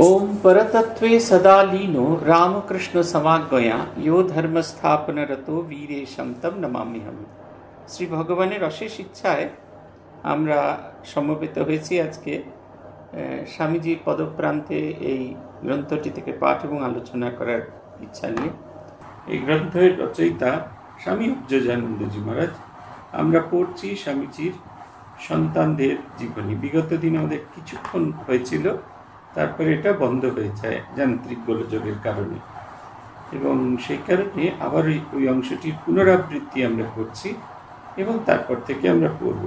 ओम परतत्वे सदा लीनो रामकृष्ण समाज्ञया यो ধর্মস্থাপনরতো বীরেশম তম নমামি হম শ্রী ভগবানের অশেষ ইচ্ছায় আমরা সমবেত হয়েছি আজকে স্বামীজির পদপ্রান্তে এই গ্রন্থটি থেকে পাঠ এবং আলোচনা করার ইচ্ছা নিয়ে এই গ্রন্থের রচয়িতা স্বামী উপযোজানন্দজি মহারাজ আমরা পড়ছি স্বামীজির সন্তানদের জীবনী বিগত দিনে আমাদের কিছুক্ষণ হয়েছিল তারপরে এটা বন্ধ হয়ে যায় যান্ত্রিক গোলযোগের কারণে এবং সেই কারণে আবার ওই অংশটির পুনরাবৃত্তি আমরা করছি এবং তারপর থেকে আমরা পড়ব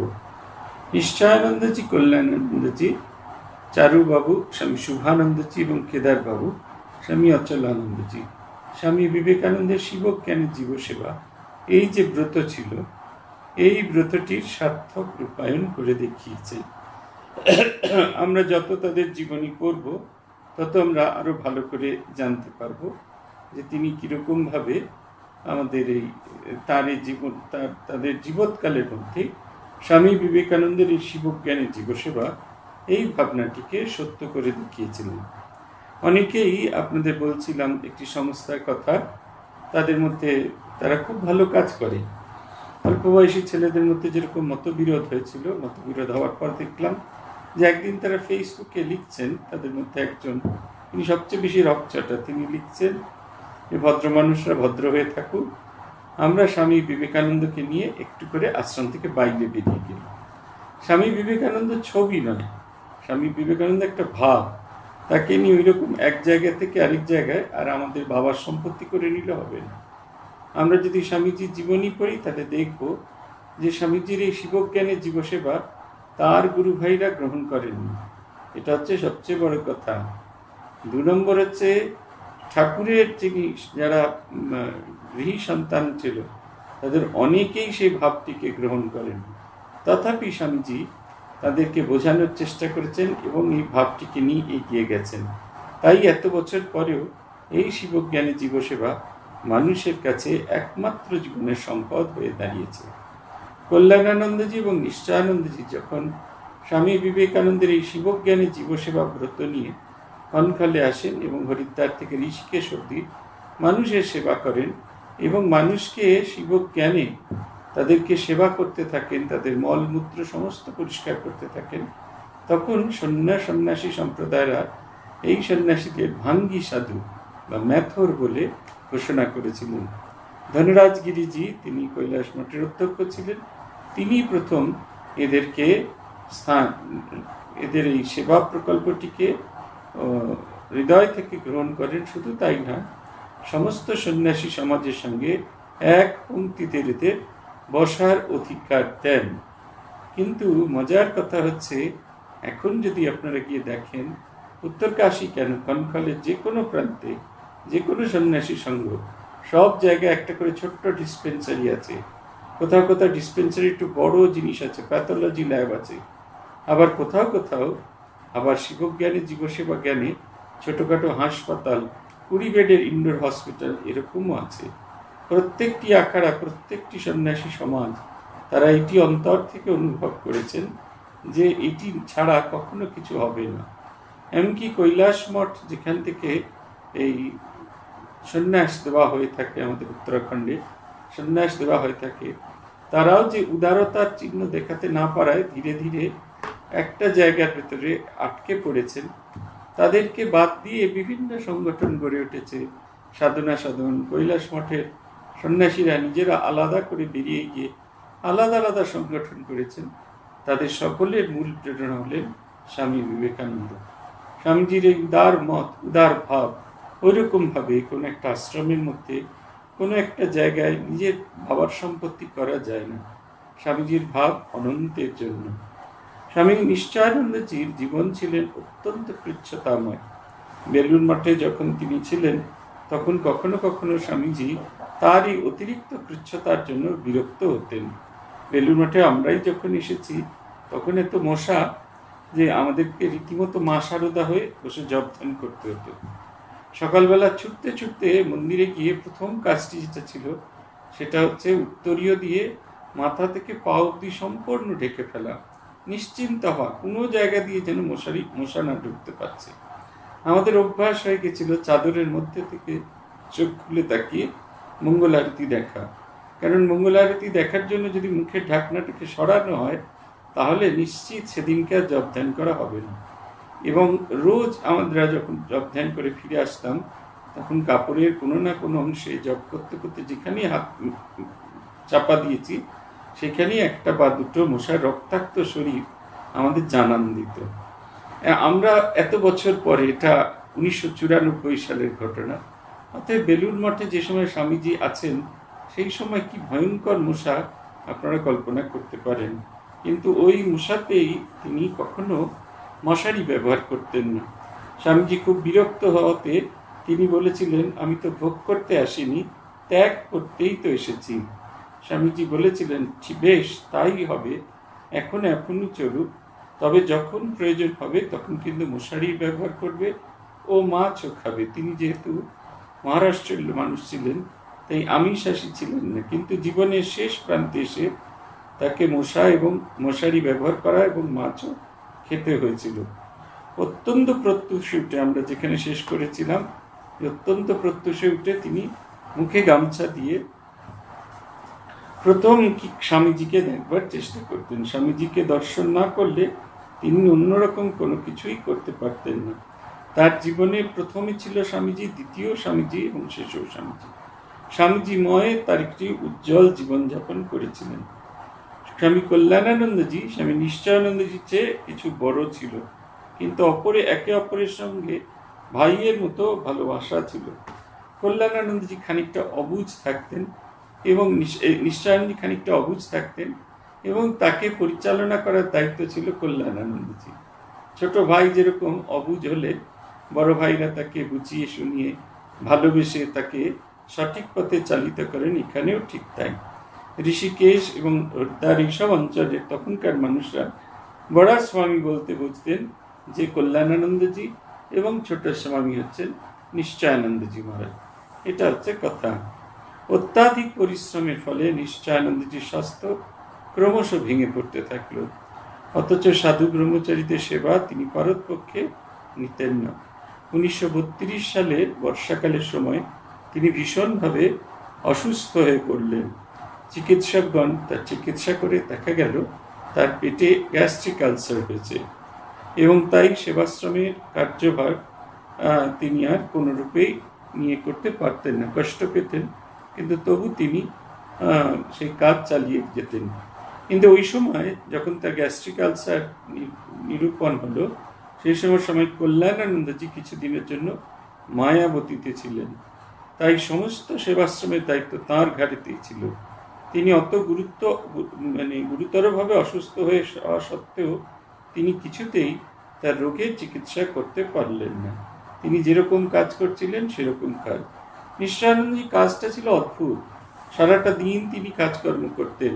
নিশ্চয়ানন্দজি কল্যাণানন্দজি চারুবাবু স্বামী শুভানন্দজি এবং কেদারবাবু স্বামী অচলানন্দজি স্বামী বিবেকানন্দের শিবজ্ঞানের জীবসেবা এই যে ব্রত ছিল এই ব্রতটির সার্থক রূপায়ণ করে দেখিয়েছেন আমরা যত তাদের জীবনী পড়ব তত আমরা আরও ভালো করে জানতে পারব যে তিনি কীরকমভাবে আমাদের এই তার এই জীবন তার তাদের জীবৎকালের মধ্যে স্বামী বিবেকানন্দের এই শিবজ্ঞানের জীবসেবা এই ভাবনাটিকে সত্য করে দেখিয়েছিলেন অনেকেই আপনাদের বলছিলাম একটি সংস্থার কথা তাদের মধ্যে তারা খুব ভালো কাজ করে অল্প বয়সী ছেলেদের মধ্যে যেরকম মতবিরোধ হয়েছিল মতবিরোধ হওয়ার পর দেখলাম যে একদিন তারা ফেসবুকে লিখছেন তাদের মধ্যে একজন তিনি সবচেয়ে বেশি রকচটা তিনি লিখছেন যে ভদ্র মানুষরা ভদ্র হয়ে থাকুক আমরা স্বামী বিবেকানন্দকে নিয়ে একটু করে আশ্রম থেকে বাইরে বেরিয়ে গেলাম স্বামী বিবেকানন্দ ছবি নয় স্বামী বিবেকানন্দ একটা ভাব তাকে নিয়ে ওই রকম এক জায়গা থেকে আরেক জায়গায় আর আমাদের বাবার সম্পত্তি করে নিলে হবে না আমরা যদি স্বামীজির জীবনী পড়ি তাহলে দেখব যে স্বামীজির এই শিবজ্ঞানের জীবসেবা তার গুরু ভাইরা গ্রহণ করেননি এটা হচ্ছে সবচেয়ে বড় কথা দু নম্বর হচ্ছে ঠাকুরের যিনি যারা গৃহী সন্তান ছিল তাদের অনেকেই সেই ভাবটিকে গ্রহণ করেন তথাপি স্বামীজি তাদেরকে বোঝানোর চেষ্টা করেছেন এবং এই ভাবটিকে নিয়ে এগিয়ে গেছেন তাই এত বছর পরেও এই শিবজ্ঞানী জীবসেবা মানুষের কাছে একমাত্র জীবনের সম্পদ হয়ে দাঁড়িয়েছে কল্যাণানন্দজি এবং নিশ্চয়ানন্দজি যখন স্বামী বিবেকানন্দের এই শিবজ্ঞানী জীবসেবা ব্রত নিয়ে কনকালে আসেন এবং হরিদ্বার থেকে ঋষিকেশ অব্দি মানুষের সেবা করেন এবং মানুষকে শিবজ্ঞানে তাদেরকে সেবা করতে থাকেন তাদের মলমূত্র সমস্ত পরিষ্কার করতে থাকেন তখন সন্ন্যাস সন্ন্যাসী সম্প্রদায়রা এই সন্ন্যাসীদের ভাঙ্গি সাধু বা ম্যাথর বলে ঘোষণা করেছিলেন ধনরাজ গিরিজি তিনি কৈলাস মঠের অধ্যক্ষ ছিলেন তিনি প্রথম এদেরকে স্থান এদের এই সেবা প্রকল্পটিকে হৃদয় থেকে গ্রহণ করেন শুধু তাই না সমস্ত সন্ন্যাসী সমাজের সঙ্গে এক পঙ্ক্তিতে এদের বসার অধিকার দেন কিন্তু মজার কথা হচ্ছে এখন যদি আপনারা গিয়ে দেখেন উত্তরকাশী কেন কনকলের যে কোনো প্রান্তে যে কোনো সন্ন্যাসী সংঘ সব জায়গায় একটা করে ছোট্ট ডিসপেন্সারি আছে কোথাও কোথাও ডিসপেন্সারি একটু বড় জিনিস আছে প্যাথোলজি ল্যাব আছে আবার কোথাও কোথাও আবার শিবজ্ঞানে জীবসেবা জ্ঞানে ছোটোখাটো হাসপাতাল কুড়ি বেডের ইনডোর হসপিটাল এরকমও আছে প্রত্যেকটি আখাড়া প্রত্যেকটি সন্ন্যাসী সমাজ তারা এটি অন্তর থেকে অনুভব করেছেন যে এটি ছাড়া কখনো কিছু হবে না এমনকি কৈলাস মঠ যেখান থেকে এই সন্ন্যাস দেওয়া হয়ে থাকে আমাদের উত্তরাখণ্ডে সন্ন্যাস দেওয়া হয়ে থাকে তারাও যে উদারতার চিহ্ন দেখাতে না পারায় ধীরে ধীরে একটা জায়গার ভেতরে আটকে পড়েছেন তাদেরকে বাদ দিয়ে বিভিন্ন সংগঠন গড়ে উঠেছে সাধনা সাধন কৈলাস মঠের সন্ন্যাসীরা নিজেরা আলাদা করে বেরিয়ে গিয়ে আলাদা আলাদা সংগঠন করেছেন তাদের সকলের মূল প্রেরণা হলেন স্বামী বিবেকানন্দ স্বামীজির এই উদার মত উদার ভাব ওইরকমভাবে কোনো একটা আশ্রমের মধ্যে কোনো একটা জায়গায় নিজের ভাবার সম্পত্তি করা যায় না স্বামীজির ভাব অনন্তের জন্য স্বামী নিশ্চয়ানন্দজির জীবন ছিলেন অত্যন্ত কৃচ্ছতাময় বেলুন মঠে যখন তিনি ছিলেন তখন কখনো কখনো স্বামীজি তারই অতিরিক্ত কৃচ্ছতার জন্য বিরক্ত হতেন বেলুন মঠে আমরাই যখন এসেছি তখন এত মশা যে আমাদেরকে রীতিমতো মা সারদা হয়ে বসে জবধান করতে হতো সকালবেলা ছুটতে ছুটতে মন্দিরে গিয়ে প্রথম কাজটি যেটা ছিল সেটা হচ্ছে উত্তরীয় দিয়ে মাথা থেকে পা অব্দি সম্পূর্ণ ঢেকে ফেলা নিশ্চিন্ত হওয়া কোনো জায়গা দিয়ে যেন মশারি মশা না ঢুকতে পারছে আমাদের অভ্যাস হয়ে গেছিল চাদরের মধ্যে থেকে চোখ খুলে তাকিয়ে মঙ্গল আরতি দেখা কারণ মঙ্গল আরতি দেখার জন্য যদি মুখের ঢাকনাটাকে সরানো হয় তাহলে নিশ্চিত সেদিনকে আর জবধান করা হবে না এবং রোজ আমরা যখন জব ধ্যান করে ফিরে আসতাম তখন কাপড়ের কোনো না কোনো অংশে জব করতে করতে যেখানেই হাত চাপা দিয়েছি সেখানেই একটা বা দুটো মশার রক্তাক্ত শরীর আমাদের জানান দিত আমরা এত বছর পরে এটা উনিশশো সালের ঘটনা অর্থাৎ বেলুর মঠে যে সময় স্বামীজি আছেন সেই সময় কি ভয়ঙ্কর মশা আপনারা কল্পনা করতে পারেন কিন্তু ওই মশাতেই তিনি কখনো মশারি ব্যবহার করতেন না স্বামীজি খুব বিরক্ত হওয়াতে তিনি বলেছিলেন আমি তো ভোগ করতে আসিনি ত্যাগ করতেই তো এসেছি স্বামীজি বলেছিলেন বেশ তাই হবে এখন এখনই চলুক তবে যখন প্রয়োজন হবে তখন কিন্তু মশারি ব্যবহার করবে ও মাছও খাবে তিনি যেহেতু মহারাষ্ট্রের মানুষ ছিলেন তাই শাসী ছিলেন না কিন্তু জীবনের শেষ প্রান্তে এসে তাকে মশা এবং মশারি ব্যবহার করা এবং মাছও খেতে হয়েছিল অত্যন্ত প্রত্যুষে উঠে আমরা যেখানে শেষ করেছিলাম অত্যন্ত প্রত্যুষে উঠে তিনি মুখে গামছা দিয়ে প্রথম কি স্বামীজিকে দেখবার চেষ্টা করতেন স্বামীজিকে দর্শন না করলে তিনি অন্যরকম কোনো কিছুই করতে পারতেন না তার জীবনে প্রথমে ছিল স্বামীজি দ্বিতীয় স্বামীজি এবং শেষও স্বামীজি স্বামীজি ময়ে তার একটি উজ্জ্বল জীবনযাপন করেছিলেন স্বামী কল্যাণানন্দজি স্বামী নিশ্চয়ানন্দজির চেয়ে কিছু বড় ছিল কিন্তু অপরে একে অপরের সঙ্গে ভাইয়ের মতো ভালোবাসা ছিল কল্যাণানন্দজি খানিকটা অবুজ থাকতেন এবং নিশ্চয়ানন্দী খানিকটা অবুজ থাকতেন এবং তাকে পরিচালনা করার দায়িত্ব ছিল কল্যাণানন্দজি ছোট ভাই যেরকম অবুজ হলে বড় ভাইরা তাকে বুঝিয়ে শুনিয়ে ভালোবেসে তাকে সঠিক পথে চালিত করেন এখানেও ঠিক তাই ঋষিকেশ এবং তার এইসব অঞ্চলের তখনকার মানুষরা বড়া স্বামী বলতে বুঝতেন যে কল্যাণানন্দজি এবং ছোট স্বামী হচ্ছেন নিশ্চয়ানন্দজি মহারাজ এটা হচ্ছে কথা অত্যাধিক পরিশ্রমের ফলে নিশ্চয়ানন্দজির স্বাস্থ্য ক্রমশ ভেঙে পড়তে থাকল অথচ সাধু ব্রহ্মচারীদের সেবা তিনি পক্ষে নিতেন না উনিশশো সালে বর্ষাকালের সময় তিনি ভীষণভাবে অসুস্থ হয়ে পড়লেন চিকিৎসকগণ তার চিকিৎসা করে দেখা গেল তার পেটে গ্যাস্ট্রিক আলসার হয়েছে এবং তাই সেবাশ্রমের কার্যভার তিনি আর কোনোরূপেই নিয়ে করতে পারতেন না কষ্ট পেতেন কিন্তু তবু তিনি সেই কাজ চালিয়ে যেতেন কিন্তু ওই সময় যখন তার গ্যাস্ট্রিক আলসার নিরূপণ হলো সেই সময় সময় কল্যাণানন্দজি কিছুদিনের জন্য মায়াবতীতে ছিলেন তাই সমস্ত সেবাশ্রমের দায়িত্ব তাঁর ঘাড়েতেই ছিল তিনি অত গুরুত্ব মানে গুরুতরভাবে অসুস্থ হয়ে সত্ত্বেও তিনি কিছুতেই তার রোগের চিকিৎসা করতে পারলেন না তিনি যেরকম কাজ করছিলেন সেরকম কাজ নিঃসানন্দজির কাজটা ছিল অদ্ভুত সারাটা দিন তিনি কাজকর্ম করতেন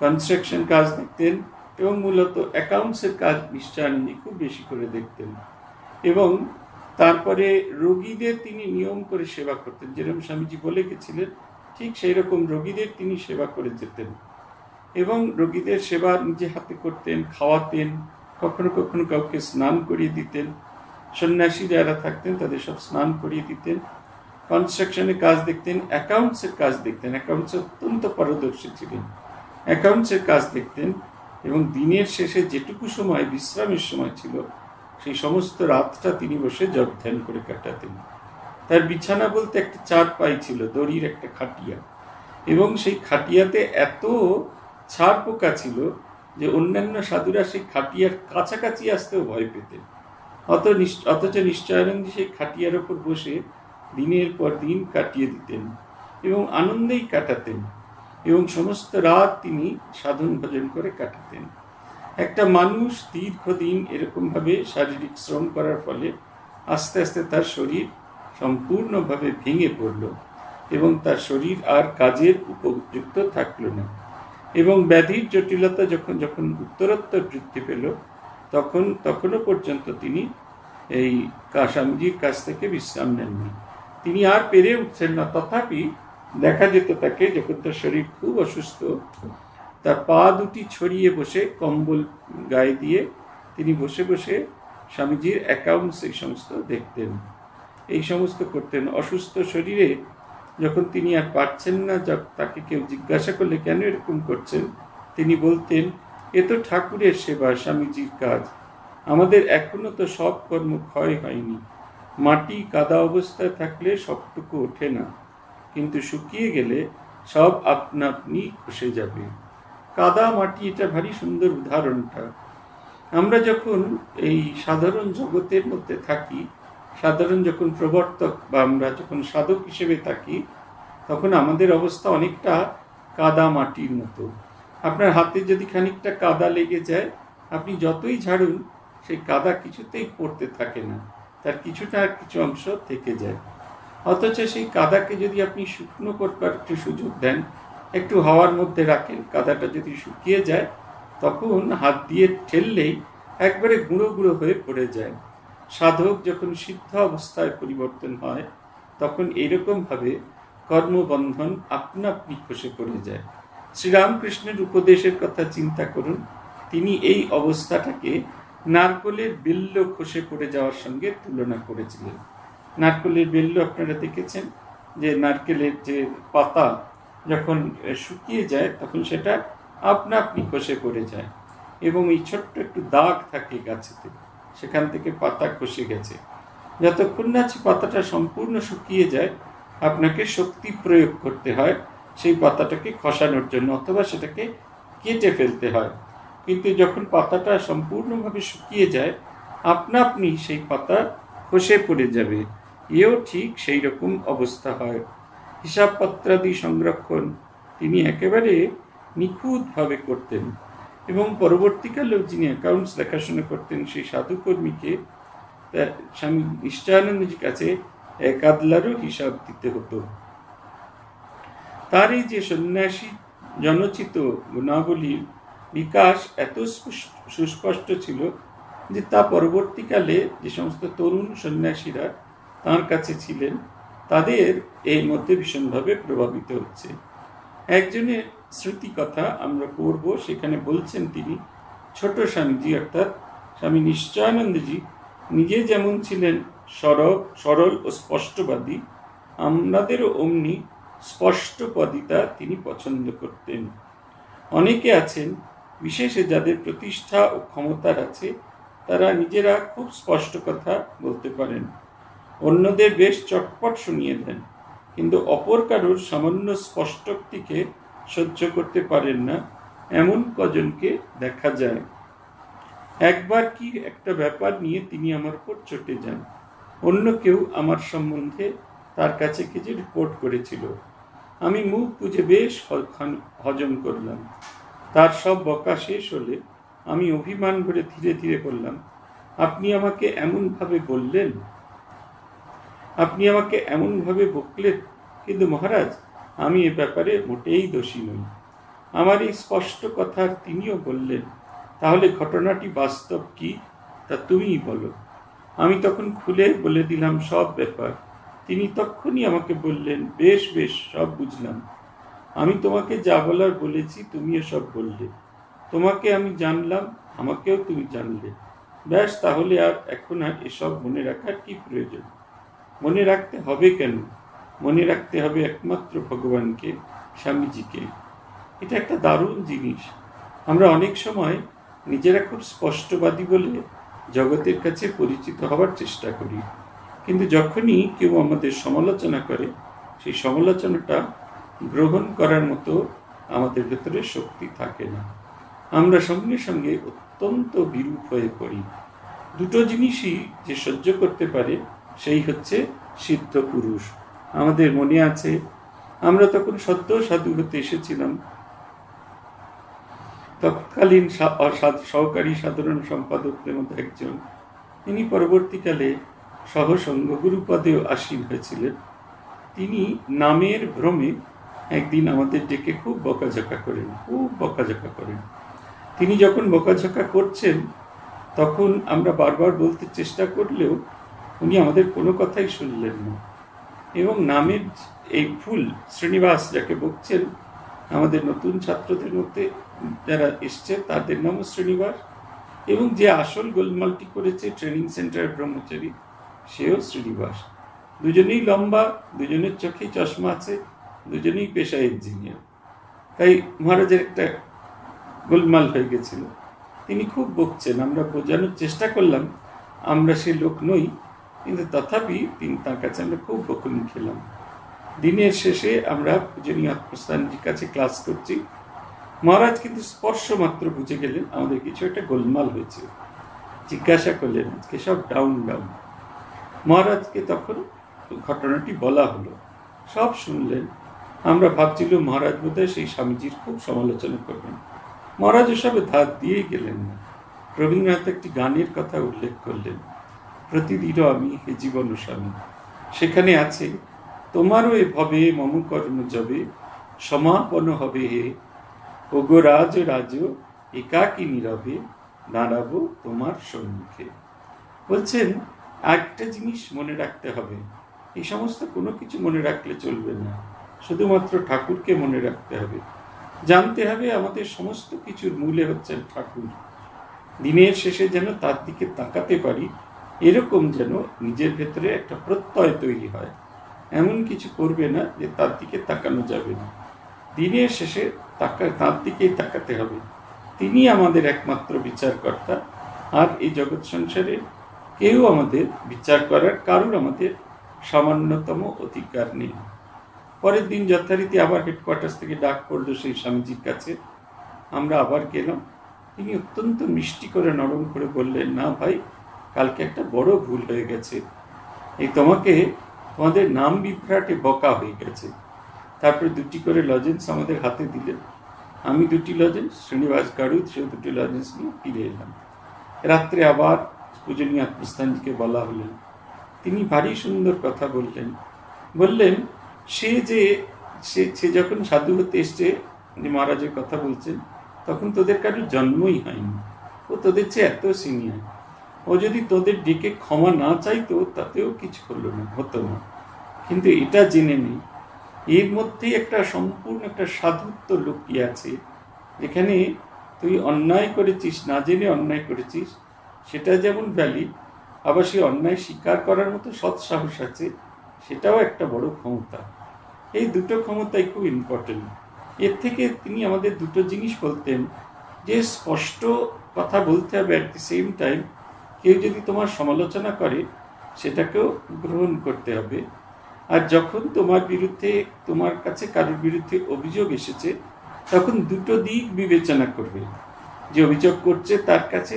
কনস্ট্রাকশন কাজ দেখতেন এবং মূলত অ্যাকাউন্টসের কাজ নিশ্চয়ানন্দী খুব বেশি করে দেখতেন এবং তারপরে রোগীদের তিনি নিয়ম করে সেবা করতেন যেরকম স্বামীজি বলে গেছিলেন ঠিক সেই রকম রোগীদের তিনি সেবা করে যেতেন এবং রোগীদের সেবা নিজে হাতে করতেন খাওয়াতেন কখনো কখনো কাউকে স্নান করিয়ে দিতেন সন্ন্যাসী যারা থাকতেন তাদের সব স্নান করিয়ে দিতেন কনস্ট্রাকশনের কাজ দেখতেন অ্যাকাউন্টসের কাজ দেখতেন অ্যাকাউন্টসে অত্যন্ত পারদর্শী ছিলেন অ্যাকাউন্টসের কাজ দেখতেন এবং দিনের শেষে যেটুকু সময় বিশ্রামের সময় ছিল সেই সমস্ত রাতটা তিনি বসে জব ধ্যান করে কাটাতেন তার বিছানা বলতে একটা চার পাই ছিল দড়ির একটা খাটিয়া এবং সেই খাটিয়াতে এত ছাড় পোকা ছিল যে অন্যান্য সাধুরা সেই খাটিয়ার কাছাকাছি আসতেও ভয় পেতেন অত অথচ নিশ্চয়ানন্দী সেই খাটিয়ার ওপর বসে দিনের পর দিন কাটিয়ে দিতেন এবং আনন্দেই কাটাতেন এবং সমস্ত রাত তিনি সাধন ভজন করে কাটাতেন একটা মানুষ দীর্ঘদিন এরকমভাবে শারীরিক শ্রম করার ফলে আস্তে আস্তে তার শরীর সম্পূর্ণভাবে ভেঙে পড়ল এবং তার শরীর আর কাজের উপযুক্ত থাকল না এবং ব্যাধির জটিলতা যখন যখন উত্তরোত্তর বৃদ্ধি পেল তখন তখনও পর্যন্ত তিনি এই স্বামীজির কাছ থেকে বিশ্রাম নেননি তিনি আর পেরে উঠছেন না তথাপি দেখা যেত তাকে যখন তার শরীর খুব অসুস্থ তার পা দুটি ছড়িয়ে বসে কম্বল গায়ে দিয়ে তিনি বসে বসে স্বামীজির অ্যাকাউন্টস এই সমস্ত দেখতেন এই সমস্ত করতেন অসুস্থ শরীরে যখন তিনি আর পারছেন না তাকে কেউ জিজ্ঞাসা করলে কেন এরকম করছেন তিনি বলতেন এ তো ঠাকুরের সেবা স্বামীজির কাজ আমাদের এখনো তো সব কর্ম ক্ষয় হয়নি মাটি কাদা অবস্থায় থাকলে সবটুকু ওঠে না কিন্তু শুকিয়ে গেলে সব আপনা আপনি খসে যাবে কাদা মাটি এটা ভারী সুন্দর উদাহরণটা আমরা যখন এই সাধারণ জগতের মধ্যে থাকি সাধারণ যখন প্রবর্তক বা আমরা যখন সাধক হিসেবে থাকি তখন আমাদের অবস্থা অনেকটা কাদা মাটির মতো আপনার হাতে যদি খানিকটা কাদা লেগে যায় আপনি যতই ঝাড়ুন সেই কাদা কিছুতেই পড়তে থাকে না তার কিছুটা আর কিছু অংশ থেকে যায় অথচ সেই কাদাকে যদি আপনি শুকনো করবার একটু সুযোগ দেন একটু হাওয়ার মধ্যে রাখেন কাদাটা যদি শুকিয়ে যায় তখন হাত দিয়ে ঠেললেই একবারে গুঁড়ো গুঁড়ো হয়ে পড়ে যায় সাধক যখন সিদ্ধ অবস্থায় পরিবর্তন হয় তখন ভাবে কর্মবন্ধন আপনা আপনি খসে পড়ে যায় শ্রীরামকৃষ্ণের উপদেশের কথা চিন্তা করুন তিনি এই অবস্থাটাকে নারকলের বেল্ল খসে পড়ে যাওয়ার সঙ্গে তুলনা করেছিলেন নারকলের বেল্ল আপনারা দেখেছেন যে নারকেলের যে পাতা যখন শুকিয়ে যায় তখন সেটা আপনা আপনি খসে পড়ে যায় এবং এই ছোট্ট একটু দাগ থাকে গাছেতে সেখান থেকে পাতা খসে গেছে যতক্ষণ না পাতাটা সম্পূর্ণ শুকিয়ে যায় আপনাকে শক্তি প্রয়োগ করতে হয় সেই পাতাটাকে খসানোর জন্য অথবা সেটাকে কেটে ফেলতে হয় কিন্তু যখন পাতাটা সম্পূর্ণভাবে শুকিয়ে যায় আপনা আপনি সেই পাতা খসে পড়ে যাবে এও ঠিক সেই রকম অবস্থা হয় হিসাবপত্রাদি সংরক্ষণ তিনি একেবারে নিখুঁতভাবে করতেন এবং পরবর্তীকালেও যিনি অ্যাকাউন্টস দেখাশোনা করতেন সেই সাধুকর্মীকে তার স্বামী নিশ্চয়ানন্দজির কাছে একাদলারও হিসাব দিতে হতো তার এই যে সন্ন্যাসী জনচিত গুণাবলীর বিকাশ এত সুস্পষ্ট ছিল যে তা পরবর্তীকালে যে সমস্ত তরুণ সন্ন্যাসীরা তাঁর কাছে ছিলেন তাদের এই মধ্যে ভীষণভাবে প্রভাবিত হচ্ছে একজনের স্মৃতিকথা আমরা পড়ব সেখানে বলছেন তিনি ছোট স্বামীজি অর্থাৎ স্বামী নিশ্চয়ানন্দজি নিজে যেমন ছিলেন সরব সরল ও স্পষ্টবাদী আমাদেরও অমনি স্পষ্টপদিতা তিনি পছন্দ করতেন অনেকে আছেন বিশেষে যাদের প্রতিষ্ঠা ও ক্ষমতার আছে তারা নিজেরা খুব স্পষ্ট কথা বলতে পারেন অন্যদের বেশ চটপট শুনিয়ে দেন কিন্তু অপর কারোর সামান্য স্পষ্টক্তিকে সহ্য করতে পারেন না এমন কজনকে দেখা যায় একবার কি একটা ব্যাপার নিয়ে তিনি আমার উপর চটে যান অন্য কেউ আমার সম্বন্ধে তার কাছে কিছু রিপোর্ট করেছিল আমি মুখ পুজে বেশ হজম করলাম তার সব বকা শেষ হলে আমি অভিমান করে ধীরে ধীরে বললাম আপনি আমাকে এমনভাবে বললেন আপনি আমাকে এমনভাবে বকলেন কিন্তু মহারাজ আমি এ ব্যাপারে মোটেই দোষী নই আমার এই স্পষ্ট কথা তিনিও বললেন তাহলে ঘটনাটি বাস্তব কি তা তুমিই বলো আমি তখন খুলে বলে দিলাম সব ব্যাপার তিনি তখনই আমাকে বললেন বেশ বেশ সব বুঝলাম আমি তোমাকে যা বলার বলেছি তুমিও সব বললে তোমাকে আমি জানলাম আমাকেও তুমি জানলে ব্যাস তাহলে আর এখন আর এসব মনে রাখার কি প্রয়োজন মনে রাখতে হবে কেন মনে রাখতে হবে একমাত্র ভগবানকে স্বামীজিকে এটা একটা দারুণ জিনিস আমরা অনেক সময় নিজেরা খুব স্পষ্টবাদী বলে জগতের কাছে পরিচিত হওয়ার চেষ্টা করি কিন্তু যখনই কেউ আমাদের সমালোচনা করে সেই সমালোচনাটা গ্রহণ করার মতো আমাদের ভেতরে শক্তি থাকে না আমরা সঙ্গে সঙ্গে অত্যন্ত বিরূপ হয়ে পড়ি দুটো জিনিসই যে সহ্য করতে পারে সেই হচ্ছে সিদ্ধ পুরুষ আমাদের মনে আছে আমরা তখন সদ্য সাধু হতে এসেছিলাম তৎকালীন সহকারী সাধারণ সম্পাদকদের মধ্যে একজন তিনি পরবর্তীকালে সহসংঘ গুরু পদেও আসীন হয়েছিলেন তিনি নামের ভ্রমে একদিন আমাদের ডেকে খুব বকাঝকা করেন খুব বকাঝকা করেন তিনি যখন বকাঝকা করছেন তখন আমরা বারবার বলতে চেষ্টা করলেও উনি আমাদের কোনো কথাই শুনলেন না এবং নামের এই ফুল শ্রীনিবাস যাকে বকছেন আমাদের নতুন ছাত্রদের মধ্যে যারা এসছে তাদের নামও শ্রীনিবাস এবং যে আসল গোলমালটি করেছে ট্রেনিং সেন্টারের ব্রহ্মচারী সেও শ্রীনিবাস দুজনেই লম্বা দুজনের চোখেই চশমা আছে দুজনেই পেশায় ইঞ্জিনিয়ার তাই মহারাজের একটা গোলমাল হয়ে গেছিল তিনি খুব বকছেন আমরা বোঝানোর চেষ্টা করলাম আমরা সে লোক নই কিন্তু তথাপি তিনি তার কাছে আমরা খুব বকুনি খেলাম দিনের শেষে আমরা পূজনীয় আত্মস্থানজির কাছে ক্লাস করছি মহারাজ কিন্তু স্পর্শ মাত্র বুঝে গেলেন আমাদের কিছু একটা গোলমাল হয়েছে জিজ্ঞাসা করলেন আজকে সব ডাউন ডাউন মহারাজকে তখন ঘটনাটি বলা হলো সব শুনলেন আমরা ভাবছিল মহারাজ বোধহয় সেই স্বামীজির খুব সমালোচনা করবেন মহারাজ ওসবে ধার দিয়েই গেলেন না রবীন্দ্রনাথ একটি গানের কথা উল্লেখ করলেন প্রতিদিনও আমি হে জীবন স্বামী সেখানে আছে তোমারও এভাবে মম কর্ম সমাপন হবে হে ওগো রাজ রাজ একাকী নীরবে দাঁড়াবো তোমার সম্মুখে বলছেন একটা জিনিস মনে রাখতে হবে এই সমস্ত কোনো কিছু মনে রাখলে চলবে না শুধুমাত্র ঠাকুরকে মনে রাখতে হবে জানতে হবে আমাদের সমস্ত কিছুর মূলে হচ্ছেন ঠাকুর দিনের শেষে যেন তার দিকে তাকাতে পারি এরকম যেন নিজের ভেতরে একটা প্রত্যয় তৈরি হয় এমন কিছু করবে না যে তার দিকে তাকানো যাবে না দিনের শেষে তাকা তার দিকেই তাকাতে হবে তিনি আমাদের একমাত্র বিচারকর্তা আর এই জগৎ সংসারে কেউ আমাদের বিচার করার কারণ আমাদের সামান্যতম অধিকার নেই পরের দিন যথারীতি আবার হেডকোয়ার্টার্স থেকে ডাক পড়ল সেই স্বামীজির কাছে আমরা আবার গেলাম তিনি অত্যন্ত মিষ্টি করে নরম করে বললেন না ভাই কালকে একটা বড় ভুল হয়ে গেছে এই তোমাকে তোমাদের নাম বিভ্রাটে বকা হয়ে গেছে তারপরে দুটি করে লজেন্স আমাদের হাতে দিলেন আমি দুটি লজেন্স শ্রীনিবাস গাড়ু সে দুটি লজেন্স নিয়ে ফিরে এলাম রাত্রে আবার পূজনীয় আত্মস্থানজিকে বলা হলেন তিনি ভারী সুন্দর কথা বললেন বললেন সে যে সে সে যখন সাধু হতে এসছে যে মহারাজের কথা বলছেন তখন তোদের কারোর জন্মই হয়নি ও তোদের চেয়ে এত সিনিয়র ও যদি তোদের ডেকে ক্ষমা না চাইতো তাতেও কিছু হলো না হতো না কিন্তু এটা জেনে নেই এর মধ্যে একটা সম্পূর্ণ একটা সাধুত্ব লুকিয়ে আছে যেখানে তুই অন্যায় করেছিস না জেনে অন্যায় করেছিস সেটা যেমন ভ্যালি আবার সে অন্যায় স্বীকার করার মতো সৎ সাহস আছে সেটাও একটা বড় ক্ষমতা এই দুটো ক্ষমতাই খুব ইম্পর্টেন্ট এর থেকে তিনি আমাদের দুটো জিনিস বলতেন যে স্পষ্ট কথা বলতে হবে অ্যাট দি সেম টাইম কেউ যদি তোমার সমালোচনা করে সেটাকেও গ্রহণ করতে হবে আর যখন তোমার বিরুদ্ধে তোমার কাছে কারোর বিরুদ্ধে অভিযোগ এসেছে তখন দুটো দিক বিবেচনা করবে যে অভিযোগ করছে তার কাছে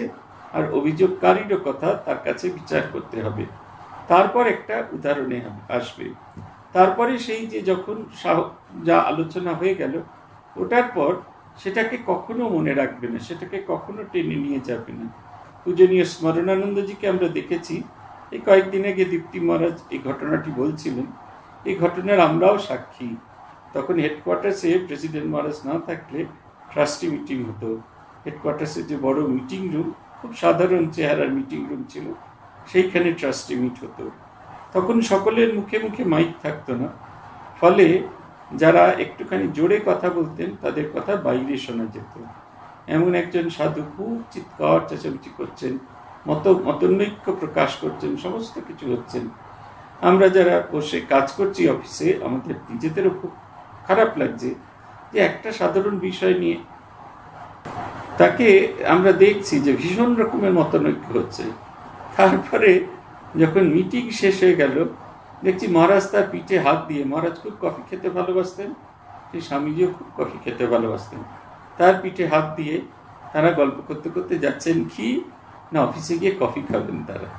আর অভিযোগকারীরও কথা তার কাছে বিচার করতে হবে তারপর একটা উদাহরণে আসবে তারপরে সেই যে যখন সাহ যা আলোচনা হয়ে গেল ওটার পর সেটাকে কখনো মনে রাখবে না সেটাকে কখনো টেনে নিয়ে যাবে না পূজনীয় স্মরণানন্দজিকে আমরা দেখেছি এই কয়েকদিন আগে দীপ্তি মহারাজ এই ঘটনাটি বলছিলেন এই ঘটনার আমরাও সাক্ষী তখন হেডকোয়ার্টার্সে প্রেসিডেন্ট মহারাজ না থাকলে ট্রাস্টি মিটিং হতো হেডকোয়ার্টার্সের যে বড় মিটিং রুম খুব সাধারণ চেহারার মিটিং রুম ছিল সেইখানে ট্রাস্টি মিট হতো তখন সকলের মুখে মুখে মাইক থাকতো না ফলে যারা একটুখানি জোরে কথা বলতেন তাদের কথা বাইরে শোনা যেত এমন একজন সাধু খুব চিৎকার চেঁচামেচি করছেন মত মতনৈক্য প্রকাশ করছেন সমস্ত কিছু হচ্ছেন আমরা যারা বসে কাজ করছি অফিসে আমাদের নিজেদেরও খুব খারাপ লাগছে যে একটা সাধারণ বিষয় নিয়ে তাকে আমরা দেখছি যে ভীষণ রকমের মতনৈক্য হচ্ছে তারপরে যখন মিটিং শেষ হয়ে গেল দেখছি মহারাজ তার পিঠে হাত দিয়ে মহারাজ খুব কফি খেতে ভালোবাসতেন সেই স্বামীজিও খুব কফি খেতে ভালোবাসতেন তার পিঠে হাত দিয়ে তারা গল্প করতে করতে যাচ্ছেন কি না অফিসে গিয়ে কফি খাবেন তারা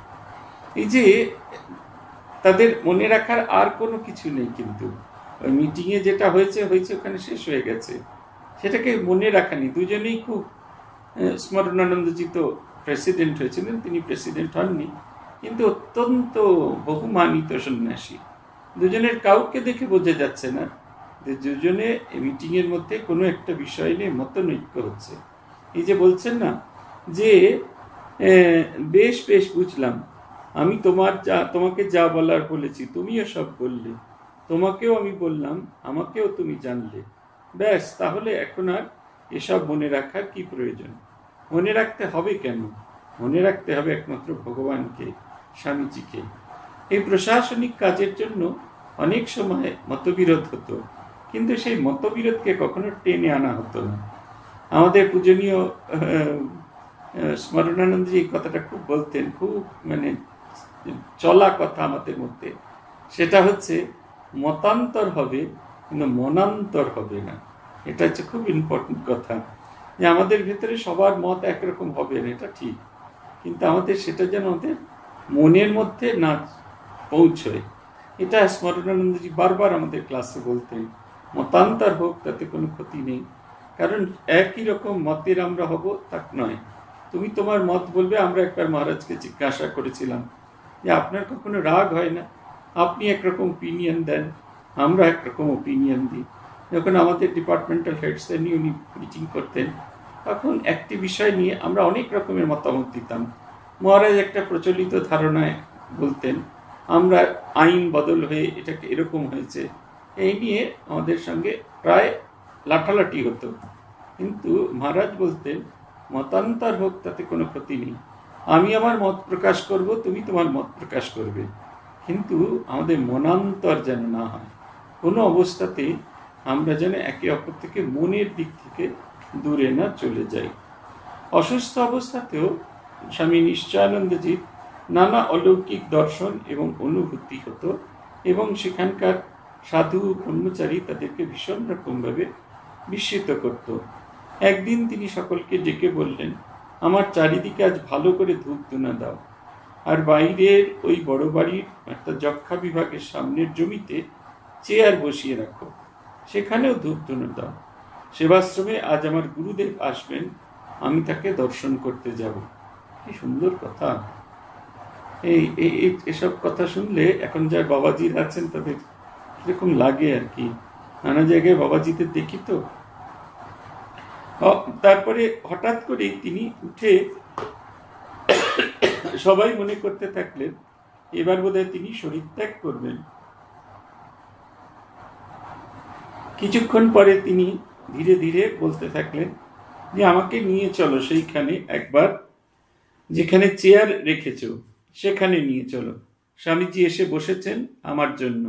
এই যে তাদের মনে রাখার আর কোনো কিছু নেই কিন্তু ওই মিটিংয়ে যেটা হয়েছে হয়েছে ওখানে শেষ হয়ে গেছে সেটাকে মনে রাখা নেই দুজনেই খুব স্মরণানন্দজিত প্রেসিডেন্ট হয়েছিলেন তিনি প্রেসিডেন্ট হননি কিন্তু অত্যন্ত বহুমানিত সন্ন্যাসী দুজনের কাউকে দেখে বোঝা যাচ্ছে না দুজনে দুজনে মিটিংয়ের মধ্যে কোনো একটা বিষয় নিয়ে মতনৈক্য হচ্ছে এই যে বলছেন না যে বেশ বেশ বুঝলাম আমি তোমার যা তোমাকে যা বলার বলেছি তুমিও সব বললে তোমাকেও আমি বললাম আমাকেও তুমি জানলে ব্যাস তাহলে এখন আর এসব মনে রাখার কি প্রয়োজন মনে রাখতে হবে কেন মনে রাখতে হবে একমাত্র ভগবানকে স্বামীজিকে এই প্রশাসনিক কাজের জন্য অনেক সময় মতবিরোধ হতো কিন্তু সেই মতবিরোধকে কখনো টেনে আনা হতো না আমাদের পূজনীয় স্মরণানন্দজি এই কথাটা খুব বলতেন খুব মানে চলা কথা আমাদের মধ্যে সেটা হচ্ছে মতান্তর হবে কিন্তু মনান্তর হবে না এটা হচ্ছে খুব ইম্পর্টেন্ট কথা যে আমাদের ভেতরে সবার মত একরকম হবে না এটা ঠিক কিন্তু আমাদের সেটা যেন আমাদের মনের মধ্যে না পৌঁছয় এটা স্মরণানন্দজি বারবার আমাদের ক্লাসে বলতেন মতান্তর হোক তাতে কোনো ক্ষতি নেই কারণ একই রকম মতের আমরা হব তা নয় তুমি তোমার মত বলবে আমরা একবার মহারাজকে জিজ্ঞাসা করেছিলাম যে আপনার কখনো রাগ হয় না আপনি একরকম ওপিনিয়ন দেন আমরা একরকম ওপিনিয়ন দিই যখন আমাদের ডিপার্টমেন্টাল হেডসে নিয়ে উনি টিচিং করতেন তখন একটি বিষয় নিয়ে আমরা অনেক রকমের মতামত দিতাম মহারাজ একটা প্রচলিত ধারণায় বলতেন আমরা আইন বদল হয়ে এটাকে এরকম হয়েছে এই নিয়ে আমাদের সঙ্গে প্রায় লাঠালাঠি হতো কিন্তু মহারাজ বলতেন মতান্তর হোক তাতে কোনো ক্ষতি নেই আমি আমার মত প্রকাশ করব তুমি তোমার মত প্রকাশ করবে কিন্তু আমাদের মনান্তর যেন না হয় কোনো অবস্থাতে আমরা যেন একে অপর থেকে মনের দিক থেকে দূরে না চলে যাই অসুস্থ অবস্থাতেও স্বামী নিশ্চয়ানন্দজিৎ নানা অলৌকিক দর্শন এবং অনুভূতি হতো এবং সেখানকার সাধু ব্রহ্মচারী তাদেরকে ভীষণ রকমভাবে বিস্মিত করত একদিন তিনি সকলকে ডেকে বললেন আমার চারিদিকে আজ ভালো করে ধূপ ধুনা দাও আর বাইরের ওই বড় বাড়ির একটা যক্ষা বিভাগের সামনের জমিতে চেয়ার বসিয়ে রাখো সেখানেও ধূপ ধুনো দাও সেবাশ্রমে আজ আমার গুরুদেব আসবেন আমি তাকে দর্শন করতে যাব কি সুন্দর কথা এই এসব কথা শুনলে এখন যার বাবাজির আছেন তাদের এরকম লাগে আর কি নানা জায়গায় বাবাজিতে দেখি তো তারপরে হঠাৎ করে তিনি উঠে সবাই মনে করতে থাকলেন এবার বোধ তিনি শরীর ত্যাগ করবেন কিছুক্ষণ পরে তিনি ধীরে ধীরে বলতে থাকলেন যে আমাকে নিয়ে চলো সেইখানে একবার যেখানে চেয়ার রেখেছ সেখানে নিয়ে চলো স্বামীজি এসে বসেছেন আমার জন্য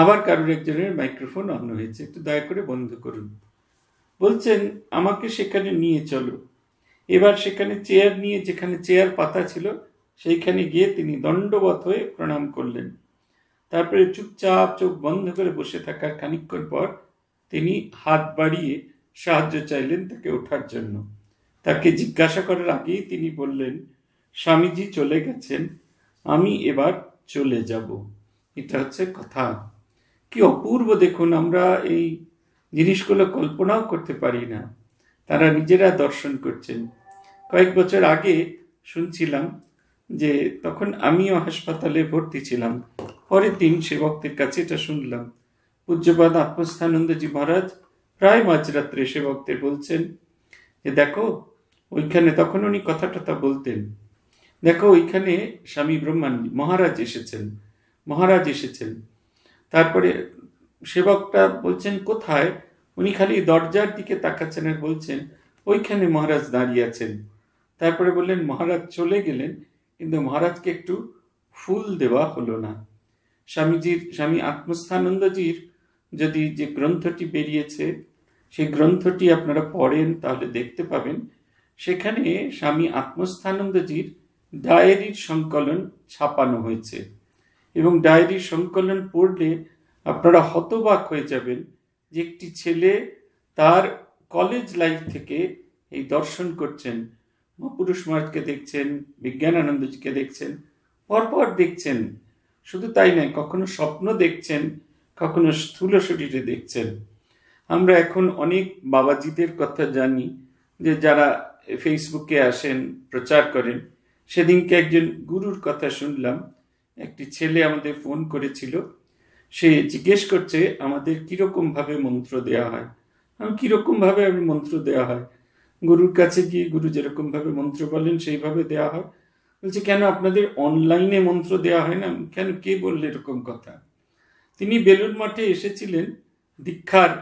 আবার কারোর একজনের মাইক্রোফোন অন হয়েছে একটু দয়া করে বন্ধ করুন বলছেন আমাকে সেখানে নিয়ে চলো এবার সেখানে চেয়ার নিয়ে যেখানে চেয়ার পাতা ছিল সেইখানে গিয়ে তিনি দণ্ডবত হয়ে প্রণাম করলেন তারপরে চুপচাপ চোখ বন্ধ করে বসে থাকার খানিক্ষণ পর তিনি হাত বাড়িয়ে সাহায্য চাইলেন তাকে ওঠার জন্য তাকে জিজ্ঞাসা করার আগেই তিনি বললেন স্বামীজি চলে গেছেন আমি এবার চলে যাব এটা হচ্ছে কথা কি অপূর্ব দেখুন আমরা এই জিনিসগুলো কল্পনাও করতে পারি না তারা নিজেরা দর্শন করছেন কয়েক বছর আগে শুনছিলাম যে তখন আমিও হাসপাতালে ভর্তি ছিলাম পরের দিন সেবকদের কাছে এটা শুনলাম পূজ্যপাদ আত্মস্থানন্দজি মহারাজ প্রায় মাঝরাত্রে সেবকদের বলছেন যে দেখো ওইখানে তখন উনি কথা টথা বলতেন দেখো ওইখানে স্বামী ব্রহ্মাণ্ড মহারাজ এসেছেন মহারাজ এসেছেন তারপরে সেবকটা বলছেন কোথায় উনি খালি দরজার দিকে তাকাচ্ছেন আর বলছেন ওইখানে মহারাজ দাঁড়িয়ে আছেন তারপরে বললেন মহারাজ চলে গেলেন কিন্তু মহারাজকে একটু ফুল দেওয়া হলো না স্বামীজির স্বামী আত্মস্থানন্দজির যদি যে গ্রন্থটি বেরিয়েছে সেই গ্রন্থটি আপনারা পড়েন তাহলে দেখতে পাবেন সেখানে স্বামী আত্মস্থানন্দজির ডায়েরির সংকলন ছাপানো হয়েছে এবং ডায়েরি সংকলন পড়লে আপনারা হতবাক হয়ে যাবেন যে একটি ছেলে তার কলেজ লাইফ থেকে এই দর্শন করছেন মহাপুরুষ মহাজকে দেখছেন বিজ্ঞানানন্দজিকে দেখছেন পরপর দেখছেন শুধু তাই নয় কখনো স্বপ্ন দেখছেন কখনো স্থূল শরীরে দেখছেন আমরা এখন অনেক বাবাজিদের কথা জানি যে যারা ফেসবুকে আসেন প্রচার করেন সেদিনকে একজন গুরুর কথা শুনলাম একটি ছেলে আমাদের ফোন করেছিল সে জিজ্ঞেস করছে আমাদের কীরকমভাবে মন্ত্র দেয়া হয় আমি কীরকমভাবে আমি মন্ত্র দেয়া হয় গুরুর কাছে গিয়ে গুরু যেরকমভাবে মন্ত্র বলেন সেইভাবে দেয়া হয় বলছে কেন আপনাদের অনলাইনে মন্ত্র দেওয়া হয় না কেন কে বললে এরকম কথা তিনি বেলুন মঠে এসেছিলেন দীক্ষার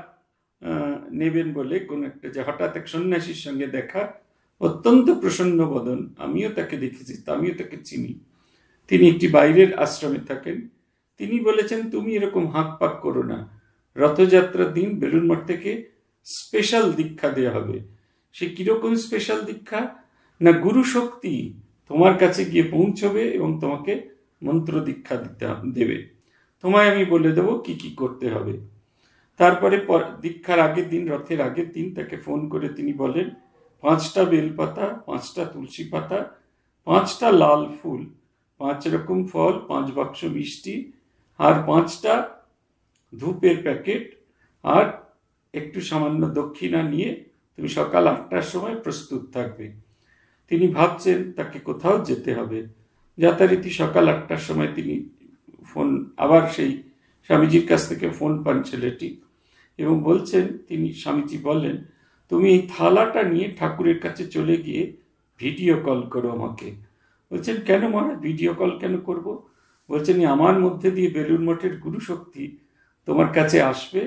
নেবেন বলে কোনো একটা যে হঠাৎ এক সন্ন্যাসীর সঙ্গে দেখা অত্যন্ত প্রসন্ন বদন আমিও তাকে দেখেছি আমিও তাকে চিনি তিনি একটি বাইরের আশ্রমে থাকেন তিনি বলেছেন তুমি এরকম হাঁক পাক করো না রথযাত্রার দিন বেলুন মঠ থেকে স্পেশাল দীক্ষা দেওয়া হবে সে কীরকম স্পেশাল দীক্ষা না গুরু শক্তি তোমার কাছে গিয়ে পৌঁছবে এবং তোমাকে মন্ত্র দীক্ষা দিতে দেবে তোমায় আমি বলে দেব কি কি করতে হবে তারপরে দীক্ষার আগের দিন রথের আগের দিন তাকে ফোন করে তিনি বলেন পাঁচটা বেলপাতা পাঁচটা তুলসী পাতা পাঁচটা লাল ফুল পাঁচ রকম ফল পাঁচ বাক্স মিষ্টি আর পাঁচটা ধূপের প্যাকেট আর একটু সামান্য দক্ষিণা নিয়ে তুমি সকাল আটটার সময় প্রস্তুত থাকবে তিনি ভাবছেন তাকে কোথাও যেতে হবে যাতারীতি সকাল আটটার সময় তিনি ফোন আবার সেই স্বামীজির কাছ থেকে ফোন পান ছেলেটি এবং বলছেন তিনি স্বামীজি বলেন তুমি এই থালাটা নিয়ে ঠাকুরের কাছে চলে গিয়ে ভিডিও কল করো আমাকে বলছেন কেন মহারাজ ভিডিও কল কেন করব বলছেন আমার মধ্যে দিয়ে বেলুন মঠের গুরু শক্তি তোমার কাছে আসবে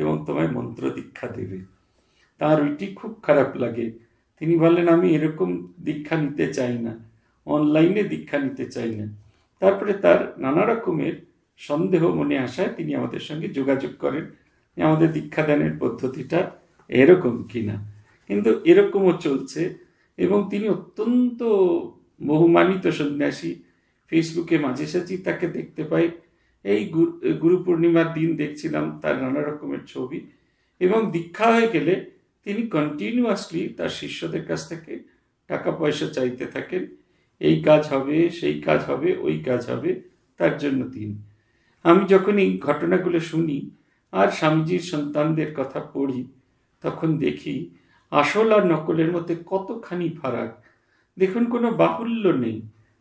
এবং তোমায় মন্ত্র দীক্ষা দেবে তার ওইটি খুব খারাপ লাগে তিনি বললেন আমি এরকম দীক্ষা নিতে চাই না অনলাইনে দীক্ষা নিতে চাই না তারপরে তার নানা রকমের সন্দেহ মনে আসায় তিনি আমাদের সঙ্গে যোগাযোগ করেন আমাদের দীক্ষাদানের পদ্ধতিটা এরকম কিনা কিন্তু এরকমও চলছে এবং তিনি অত্যন্ত বহুমানিত সন্ন্যাসী ফেসবুকে মাঝে সাঝে তাকে দেখতে পাই এই গুরু পূর্ণিমার দিন দেখছিলাম তার নানা রকমের ছবি এবং দীক্ষা হয়ে গেলে তিনি কন্টিনিউয়াসলি তার শিষ্যদের কাছ থেকে টাকা পয়সা চাইতে থাকেন এই কাজ হবে সেই কাজ হবে ওই কাজ হবে তার জন্য দিন আমি যখন এই ঘটনাগুলো শুনি আর স্বামীজির সন্তানদের কথা পড়ি তখন দেখি আসল আর নকলের মধ্যে কতখানি ফারাক দেখুন কোনো বাহুল্য নেই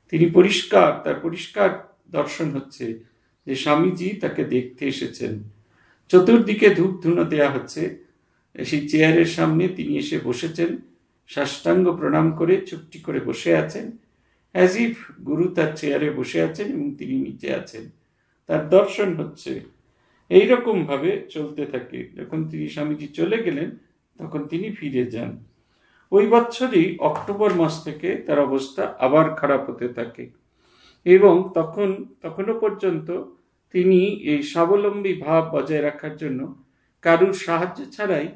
তিনি পরিষ্কার তার পরিষ্কার দর্শন হচ্ছে যে স্বামীজি তাকে দেখতে এসেছেন চতুর্দিকে ধূপ ধুনো দেওয়া হচ্ছে সেই চেয়ারের সামনে তিনি এসে বসেছেন সাষ্টাঙ্গ প্রণাম করে চুপটি করে বসে আছেন অ্যাজ ইফ গুরু তার চেয়ারে বসে আছেন এবং তিনি নিচে আছেন তার দর্শন হচ্ছে এইরকমভাবে চলতে থাকে যখন তিনি স্বামীজি চলে গেলেন তখন তিনি ফিরে যান ওই বছরই অক্টোবর মাস থেকে তার অবস্থা আবার খারাপ হতে থাকে এবং তখন তখনও পর্যন্ত তিনি এই স্বাবলম্বী ভাব বজায় রাখার জন্য কারুর সাহায্য ছাড়াই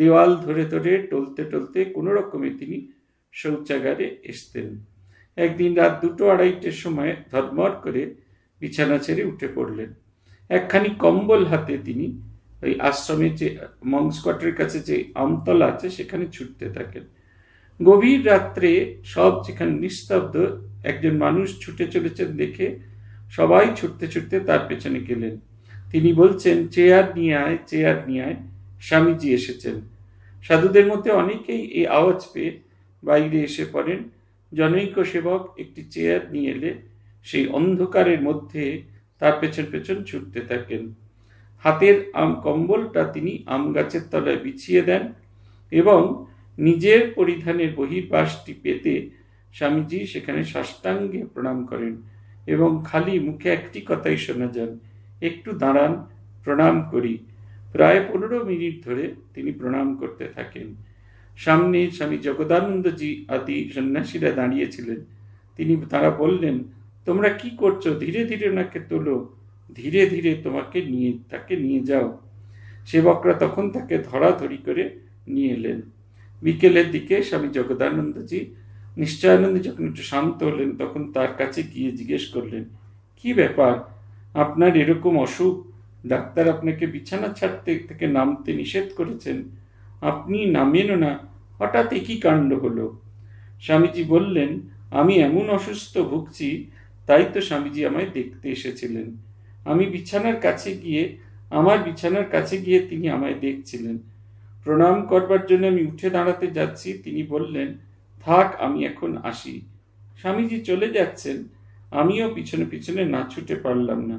দেওয়াল ধরে ধরে টলতে টলতে কোনো রকমে তিনি শৌচাগারে এসতেন একদিন রাত দুটো আড়াইটের সময় ধর্মর করে বিছানা ছেড়ে উঠে পড়লেন একখানি কম্বল হাতে তিনি ওই আশ্রমে যে মংস স্কটের কাছে যে আমতলা আছে সেখানে ছুটতে থাকেন গভীর রাত্রে সব যেখানে নিস্তব্ধ একজন মানুষ ছুটে চলেছেন দেখে সবাই ছুটতে ছুটতে তার পেছনে গেলেন তিনি বলছেন চেয়ার নিয়ে আয় চেয়ার নিয়ে আয় স্বামীজি এসেছেন সাধুদের মধ্যে অনেকেই এই আওয়াজ পেয়ে বাইরে এসে পড়েন জনৈক সেবক একটি চেয়ার নিয়ে এলে সেই অন্ধকারের মধ্যে তার পেছন পেছন ছুটতে থাকেন হাতের আম কম্বলটা তিনি আম গাছের তলায় বিছিয়ে দেন এবং নিজের পরিধানের বহির্বাসটি পেতে স্বামীজি সেখানে সাষ্টাঙ্গে প্রণাম করেন এবং খালি মুখে একটি কথাই শোনা যান একটু দাঁড়ান প্রণাম করি প্রায় পনেরো মিনিট ধরে তিনি প্রণাম করতে থাকেন সামনে স্বামী জগদানন্দজি আদি সন্ন্যাসীরা দাঁড়িয়েছিলেন তিনি তারা বললেন তোমরা কি করছো ধীরে ধীরে ওনাকে তোলো ধীরে ধীরে তোমাকে নিয়ে তাকে নিয়ে যাও সেবকরা তখন তাকে ধরাধরি করে নিয়ে এলেন বিকেলের দিকে স্বামী জগদানন্দজি নিশ্চয়ানন্দ যখন একটু শান্ত হলেন তখন তার কাছে গিয়ে জিজ্ঞেস করলেন কি ব্যাপার আপনার এরকম অসুখ ডাক্তার আপনাকে বিছানা ছাড়তে থেকে নামতে নিষেধ করেছেন আপনি নামেনও না হঠাৎ একই কাণ্ড হলো স্বামীজি বললেন আমি এমন অসুস্থ ভুগছি তাই তো স্বামীজি আমায় দেখতে এসেছিলেন আমি বিছানার কাছে গিয়ে আমার বিছানার কাছে গিয়ে তিনি আমায় দেখছিলেন প্রণাম করবার জন্য আমি উঠে দাঁড়াতে যাচ্ছি তিনি বললেন থাক আমি এখন আসি স্বামীজি চলে যাচ্ছেন আমিও পিছনে পিছনে না ছুটে পারলাম না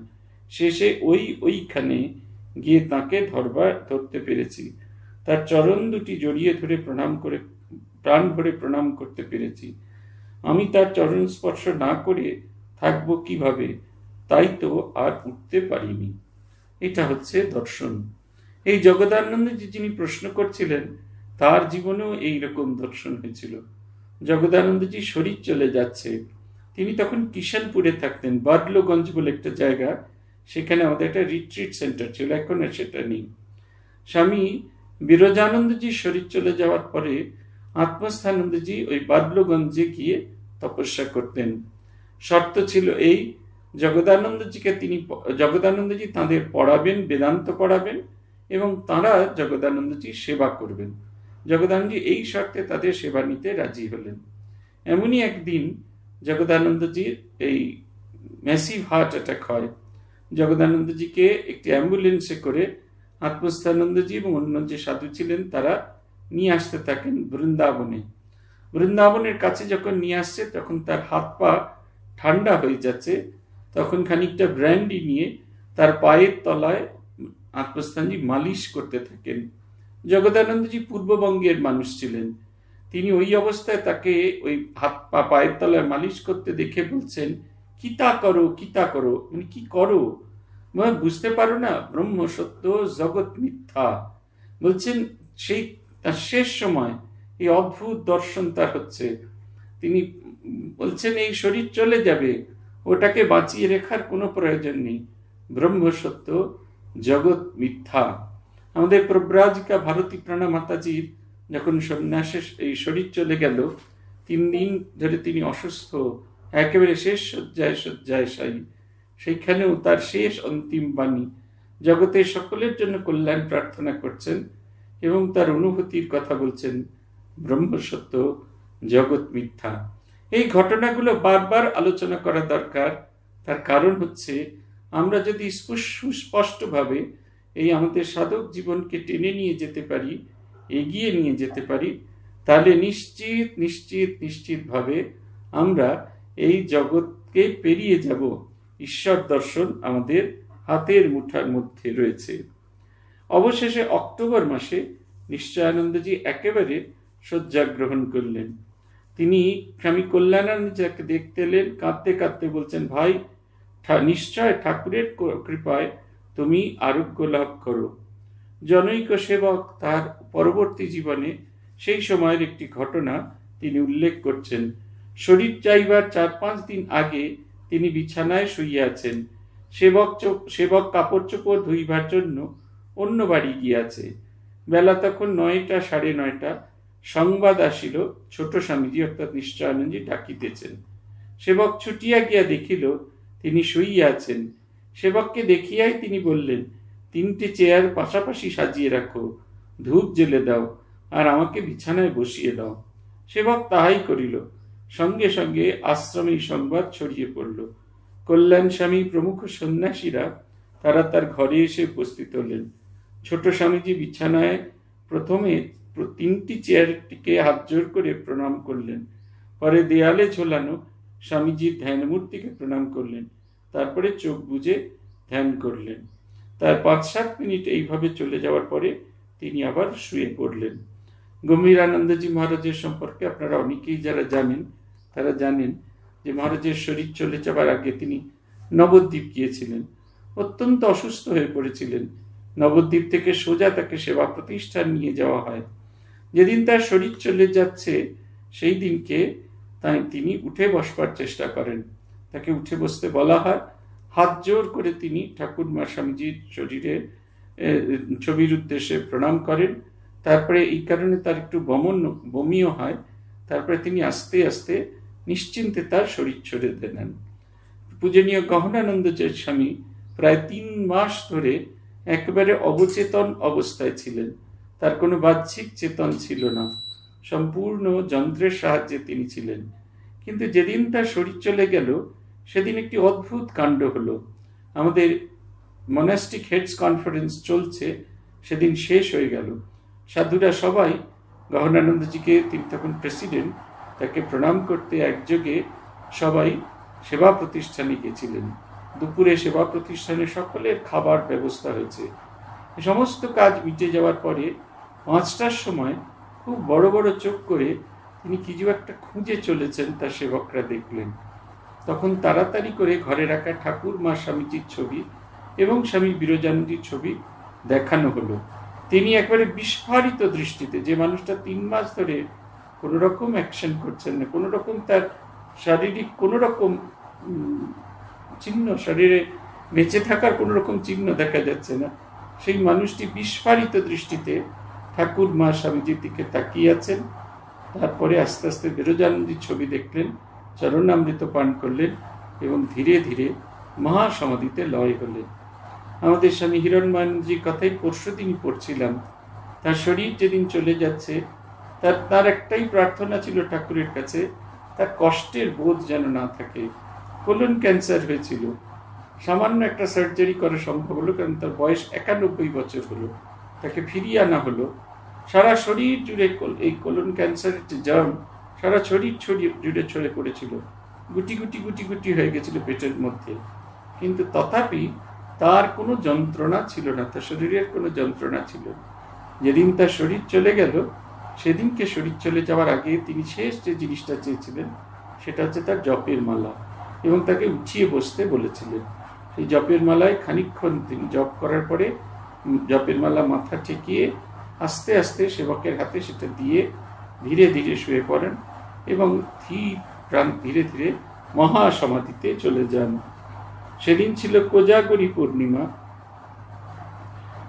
শেষে ওই ওইখানে গিয়ে তাকে ধরবার ধরতে পেরেছি তার চরণ দুটি জড়িয়ে ধরে প্রণাম করে প্রাণ ভরে প্রণাম করতে পেরেছি আমি তার চরণ স্পর্শ না করে থাকবো কিভাবে তাই তো আর উঠতে পারিনি এটা হচ্ছে দর্শন এই জগদানন্দ যে যিনি প্রশ্ন করছিলেন তার জীবনেও এই রকম দর্শন হয়েছিল জগদানন্দজি শরীর চলে যাচ্ছে তিনি তখন কিষানপুরে থাকতেন বাদলোগঞ্জ বলে একটা জায়গা সেখানে আমাদের একটা রিট্রিট সেন্টার ছিল এখন আর সেটা নেই স্বামী বিরজানন্দজি শরীর চলে যাওয়ার পরে আত্মস্থানন্দজি ওই বাদলোগঞ্জে গিয়ে তপস্যা করতেন শর্ত ছিল এই জগদানন্দজিকে তিনি জগদানন্দজি তাঁদের পড়াবেন বেদান্ত পড়াবেন এবং তাঁরা জগদানন্দজির সেবা করবেন জগদানন্দজি এই শর্তে তাদের সেবা নিতে রাজি হলেন এমনই একদিন জগদানন্দজির এই ম্যাসিভ হার্ট অ্যাটাক হয় জগদানন্দজিকে একটি অ্যাম্বুলেন্সে করে আত্মস্থানন্দজি এবং অন্য যে সাধু ছিলেন তারা নিয়ে আসতে থাকেন বৃন্দাবনে বৃন্দাবনের কাছে যখন নিয়ে আসছে তখন তার হাত পা ঠান্ডা হয়ে যাচ্ছে তখন খানিকটা ব্র্যান্ডি নিয়ে তার পায়ের তলায় আত্মস্থানজি মালিশ করতে থাকেন জগদানন্দজি পূর্ববঙ্গের মানুষ ছিলেন তিনি ওই অবস্থায় তাকে ওই হাত পা পায়ের তলায় মালিশ করতে দেখে বলছেন কিতা করো কিতা করো মানে কি করো বুঝতে পারো না ব্রহ্ম সত্য জগৎ মিথ্যা বলছেন সেই তার শেষ সময় এই অদ্ভুত দর্শন তার হচ্ছে তিনি বলছেন এই শরীর চলে যাবে ওটাকে বাঁচিয়ে রেখার কোনো প্রয়োজন নেই ব্রহ্ম সত্য জগৎ মিথ্যা আমাদের প্রব্রাজিকা ভারতী প্রাণা মাতাজির যখন সন্ন্যাসের এই শরীর চলে গেল তিন দিন ধরে তিনি অসুস্থ একেবারে শেষ শয্যায় শয্যায় সাই সেইখানেও তার শেষ অন্তিম বাণী জগতের সকলের জন্য কল্যাণ প্রার্থনা করছেন এবং তার অনুভূতির কথা বলছেন ব্রহ্মসত্য জগৎ মিথ্যা এই ঘটনাগুলো বারবার আলোচনা করা দরকার তার কারণ হচ্ছে আমরা যদি সুস্পষ্টভাবে এই আমাদের সাধক জীবনকে টেনে নিয়ে যেতে পারি এগিয়ে নিয়ে যেতে পারি তাহলে নিশ্চিত নিশ্চিত নিশ্চিতভাবে আমরা এই জগৎকে পেরিয়ে যাব ঈশ্বর দর্শন আমাদের হাতের মুঠার মধ্যে রয়েছে অবশেষে অক্টোবর মাসে নিশ্চয়ানন্দজি একেবারে শয্যা গ্রহণ করলেন তিনি স্বামী কল্যাণানন্দ যাকে দেখতে এলেন কাঁদতে কাঁদতে বলছেন ভাই নিশ্চয় ঠাকুরের কৃপায় তুমি আরোগ্য লাভ করো জনৈক সেবক তার পরবর্তী জীবনে সেই সময়ের একটি ঘটনা তিনি উল্লেখ করছেন শরীর চাইবার চার পাঁচ দিন আগে তিনি বিছানায় শুইয়াছেন সেবক সেবক কাপড় চোপড় ধুইবার জন্য অন্য বাড়ি গিয়াছে বেলা তখন নয়টা সাড়ে নয়টা সংবাদ আসিল ছোট স্বামীজি অর্থাৎ নিশ্চয়ানন্দজি ডাকিতেছেন সেবক ছুটিয়া গিয়া দেখিল তিনি শুইয়া আছেন সেবককে দেখিয়াই তিনি বললেন তিনটে চেয়ার পাশাপাশি সাজিয়ে রাখো ধূপ জেলে দাও আর আমাকে বিছানায় বসিয়ে দাও সেবক তাহাই করিল সঙ্গে সঙ্গে আশ্রমে সংবাদ ছড়িয়ে পড়ল কল্যাণ স্বামী প্রমুখ সন্ন্যাসীরা তারা তার ঘরে এসে উপস্থিত হলেন ছোট স্বামীজি বিছানায় প্রথমে তিনটি চেয়ারটিকে হাত জোর করে প্রণাম করলেন পরে দেয়ালে ঝোলানো স্বামীজির ধ্যানমূর্তিকে প্রণাম করলেন তারপরে চোখ বুঝে ধ্যান করলেন তার পাঁচ সাত মিনিট এইভাবে চলে যাওয়ার পরে তিনি আবার শুয়ে পড়লেন গম্ভীর আনন্দজি মহারাজের সম্পর্কে আপনারা অনেকেই যারা জানেন তারা জানেন যে মহারাজের শরীর চলে যাবার আগে তিনি নবদ্বীপ গিয়েছিলেন অত্যন্ত অসুস্থ হয়ে পড়েছিলেন নবদ্বীপ থেকে সোজা তাকে সেবা প্রতিষ্ঠান নিয়ে যাওয়া হয় যেদিন তার শরীর চলে যাচ্ছে সেই দিনকে তাই তিনি উঠে বসবার চেষ্টা করেন তাকে উঠে বসতে বলা হয় হাত জোর করে তিনি ঠাকুর স্বামীজির শরীরে ছবির উদ্দেশ্যে প্রণাম করেন তারপরে এই কারণে তার একটু বমন বমিও হয় তারপরে তিনি আস্তে আস্তে নিশ্চিন্তে তার শরীর ছড়ে দেন পূজনীয় গহনানন্দ স্বামী প্রায় তিন মাস ধরে একেবারে অবচেতন অবস্থায় ছিলেন তার কোনো বাহ্যিক চেতন ছিল না সম্পূর্ণ যন্ত্রের সাহায্যে তিনি ছিলেন কিন্তু যেদিন তার শরীর চলে গেল সেদিন একটি অদ্ভুত কাণ্ড হলো আমাদের মনাস্টিক হেডস কনফারেন্স চলছে সেদিন শেষ হয়ে গেল সাধুরা সবাই গহনানন্দজিকে তিনি তখন প্রেসিডেন্ট তাকে প্রণাম করতে একযোগে সবাই সেবা প্রতিষ্ঠানে গেছিলেন দুপুরে সেবা প্রতিষ্ঠানে সকলের খাবার ব্যবস্থা হয়েছে সমস্ত কাজ মিটে যাওয়ার পরে পাঁচটার সময় খুব বড় বড় চোখ করে তিনি কিছু একটা খুঁজে চলেছেন তার সেবকরা দেখলেন তখন তাড়াতাড়ি করে ঘরে রাখা ঠাকুর মা স্বামীজির ছবি এবং স্বামী বিরজানন্দির ছবি দেখানো হলো তিনি একবারে বিস্ফারিত দৃষ্টিতে যে মানুষটা তিন মাস ধরে কোনো রকম অ্যাকশন করছেন না কোনো রকম তার শারীরিক কোনো রকম চিহ্ন শরীরে বেঁচে থাকার কোনো রকম চিহ্ন দেখা যাচ্ছে না সেই মানুষটি বিস্ফারিত দৃষ্টিতে ঠাকুর মা স্বামীজির দিকে তাকিয়ে আছেন তারপরে আস্তে আস্তে বিরজানন্দীর ছবি দেখলেন চরণামৃত পান করলেন এবং ধীরে ধীরে মহাসমাধিতে লয় হলেন আমাদের স্বামী হিরণমানজির কথাই পরশু দিনই পড়ছিলাম তার শরীর যেদিন চলে যাচ্ছে তার তার একটাই প্রার্থনা ছিল ঠাকুরের কাছে তার কষ্টের বোধ যেন না থাকে কোলন ক্যান্সার হয়েছিল সামান্য একটা সার্জারি করা সম্ভব হলো কারণ তার বয়স একানব্বই বছর হলো তাকে ফিরিয়ে আনা হলো সারা শরীর জুড়ে এই কোলন ক্যান্সারের যে জার্ম সারা শরীর ছড়িয়ে জুড়ে ছড়ে পড়েছিল গুটি গুটি গুটি গুটি হয়ে গেছিল পেটের মধ্যে কিন্তু তথাপি তার কোনো যন্ত্রণা ছিল না তার শরীরের কোনো যন্ত্রণা ছিল যেদিন তার শরীর চলে গেল সেদিনকে শরীর চলে যাওয়ার আগে তিনি শেষ যে জিনিসটা চেয়েছিলেন সেটা হচ্ছে তার জপের মালা এবং তাকে উঠিয়ে বসতে বলেছিলেন সেই জপের মালায় খানিক্ষণ তিনি জপ করার পরে জপের মালা মাথা ঠেকিয়ে আস্তে আস্তে সেবকের হাতে সেটা দিয়ে ধীরে ধীরে শুয়ে পড়েন এবং ধীরে প্রাণ ধীরে ধীরে মহাসমাধিতে চলে যান সেদিন ছিল কোজাগরি পূর্ণিমা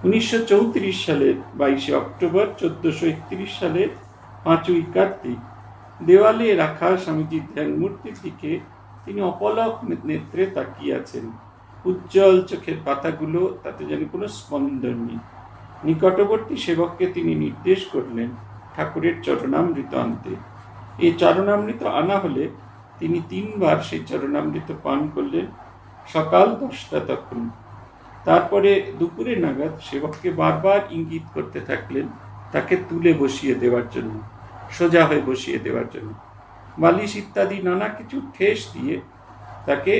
উনিশশো সালের বাইশে অক্টোবর চোদ্দশো একত্রিশ সালে পাঁচই কার্তিক দেওয়ালে রাখা স্বামীজির ধ্যান মূর্তির দিকে তিনি অপলক নেত্রে তাকিয়ে আছেন উজ্জ্বল চোখের পাতাগুলো তাতে যেন কোনো স্পন্দন নেই নিকটবর্তী সেবককে তিনি নির্দেশ করলেন ঠাকুরের চরণামৃত আনতে এই চরণামৃত আনা হলে তিনি তিনবার সেই চরণামৃত পান করলেন সকাল দশটা তখন তারপরে দুপুরে নাগাদ সেবককে বারবার ইঙ্গিত করতে থাকলেন তাকে তুলে বসিয়ে দেওয়ার জন্য সোজা হয়ে বসিয়ে দেওয়ার জন্য বালিশ ইত্যাদি নানা কিছু ঠেস দিয়ে তাকে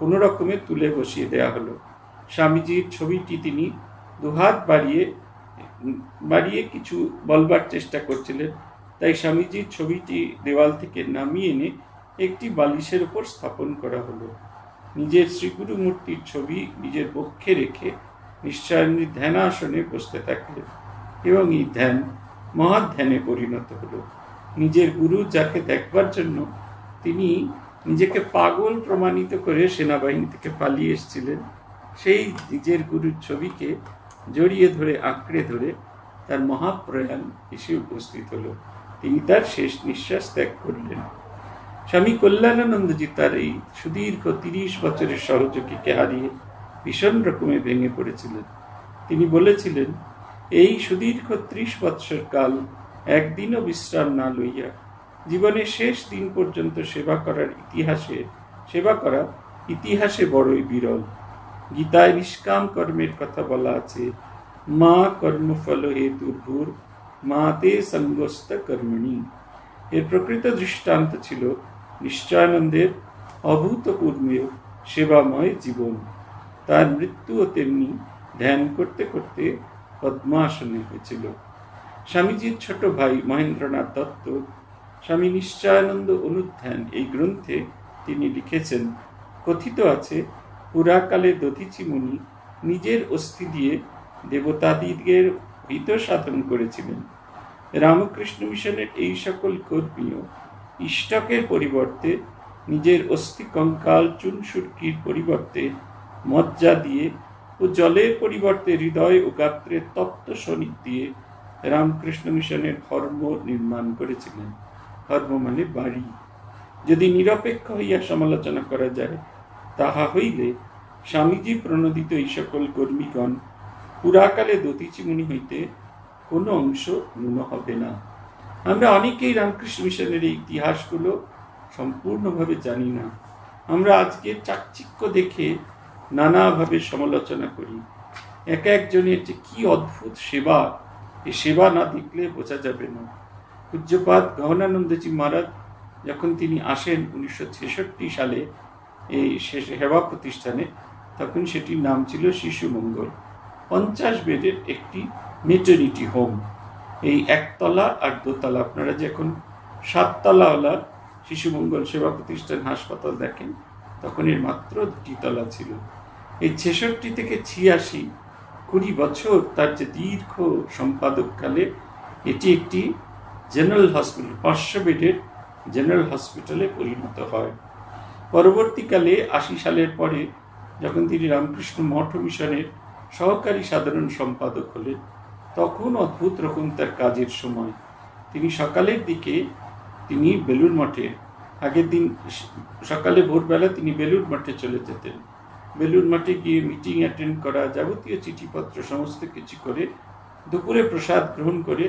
কোনো রকমে তুলে বসিয়ে দেওয়া হলো স্বামীজির ছবিটি তিনি দুহাত বাড়িয়ে বাড়িয়ে কিছু বলবার চেষ্টা করছিলেন তাই স্বামীজির ছবিটি দেওয়াল থেকে নামিয়ে এনে একটি বালিশের ওপর স্থাপন করা হলো নিজের শ্রীগুরু মূর্তির ছবি নিজের পক্ষে রেখে নিশ্চয়নি ধ্যানাসনে বসতে থাকলেন এবং এই ধ্যান মহা ধ্যানে পরিণত হলো নিজের গুরু যাকে দেখবার জন্য তিনি নিজেকে পাগল প্রমাণিত করে সেনাবাহিনী থেকে পালিয়ে এসেছিলেন সেই নিজের গুরুর ছবিকে জড়িয়ে ধরে আঁকড়ে ধরে তার মহাপ্রয়াণ এসে উপস্থিত হল তিনি তার শেষ নিঃশ্বাস ত্যাগ করলেন স্বামী কল্যাণানন্দজি তার এই সুদীর্ঘ তিরিশ বছরের সহযোগীকে হারিয়ে ভীষণ রকমে ভেঙে পড়েছিলেন তিনি বলেছিলেন এই সুদীর্ঘ ত্রিশ বৎসর কাল একদিনও বিশ্রাম না লইয়া জীবনের শেষ দিন পর্যন্ত সেবা করার ইতিহাসে সেবা করা ইতিহাসে বড়ই বিরল গীতায় নিষ্কাম কর্মের কথা বলা আছে মা কর্মফল হেতু দুর্ভুর মা তে সঙ্গস্ত কর্মণী এর প্রকৃত দৃষ্টান্ত ছিল নিশ্চয়ানন্দের অভূতপূর্ণের সেবাময় জীবন তার মৃত্যুও তেমনি ধ্যান করতে করতে পদ্মাসনে হয়েছিল স্বামীজির ছোট ভাই মহেন্দ্রনাথ দত্ত স্বামী নিশ্চয়ানন্দ অনুধ্যান এই গ্রন্থে তিনি লিখেছেন কথিত আছে পুরাকালে দধিচি মুনি নিজের অস্থি দিয়ে দেবতাদিদের হিত সাধন করেছিলেন রামকৃষ্ণ মিশনের এই সকল কর্মীও ইষ্টকের পরিবর্তে নিজের অস্থি কঙ্কাল চুন সুরকির পরিবর্তে মজ্জা দিয়ে ও জলের পরিবর্তে হৃদয় ও গাত্রের তপ্ত শনিক দিয়ে রামকৃষ্ণ মিশনের ধর্ম নির্মাণ করেছিলেন ধর্ম মানে বাড়ি যদি নিরপেক্ষ হইয়া সমালোচনা করা যায় তাহা হইলে স্বামীজি প্রণোদিত এই সকল কর্মীগণ পুরাকালে দতিচিমুনি হইতে কোনো অংশ ন্যূন হবে না আমরা অনেকেই রামকৃষ্ণ মিশনের এই ইতিহাসগুলো সম্পূর্ণভাবে জানি না আমরা আজকে চাকচিক্য দেখে নানাভাবে সমালোচনা করি এক একজনের যে কি অদ্ভুত সেবা এ সেবা না দেখলে বোঝা যাবে না পূজ্যপাত গহনানন্দজি মহারাজ যখন তিনি আসেন উনিশশো সালে এই সেবা প্রতিষ্ঠানে তখন সেটির নাম ছিল শিশুমঙ্গল পঞ্চাশ বেডের একটি মেটার্নিটি হোম এই একতলা আর দোতলা আপনারা যখন সাততলাওয়ালা শিশুমঙ্গল সেবা প্রতিষ্ঠান হাসপাতাল দেখেন তখন এর মাত্র দুটি তলা ছিল এই ছেষট্টি থেকে ছিয়াশি কুড়ি বছর তার যে দীর্ঘ সম্পাদককালে এটি একটি জেনারেল হসপিটাল পাঁচশো বেডের জেনারেল হসপিটালে পরিণত হয় পরবর্তীকালে আশি সালের পরে যখন তিনি রামকৃষ্ণ মঠ মিশনের সহকারী সাধারণ সম্পাদক হলেন তখন অদ্ভুত রকম তার কাজের সময় তিনি সকালের দিকে তিনি বেলুর মঠে আগের দিন সকালে ভোরবেলা তিনি বেলুর মঠে চলে যেতেন বেলুর মঠে গিয়ে মিটিং অ্যাটেন্ড করা যাবতীয় চিঠিপত্র সমস্ত কিছু করে দুপুরে প্রসাদ গ্রহণ করে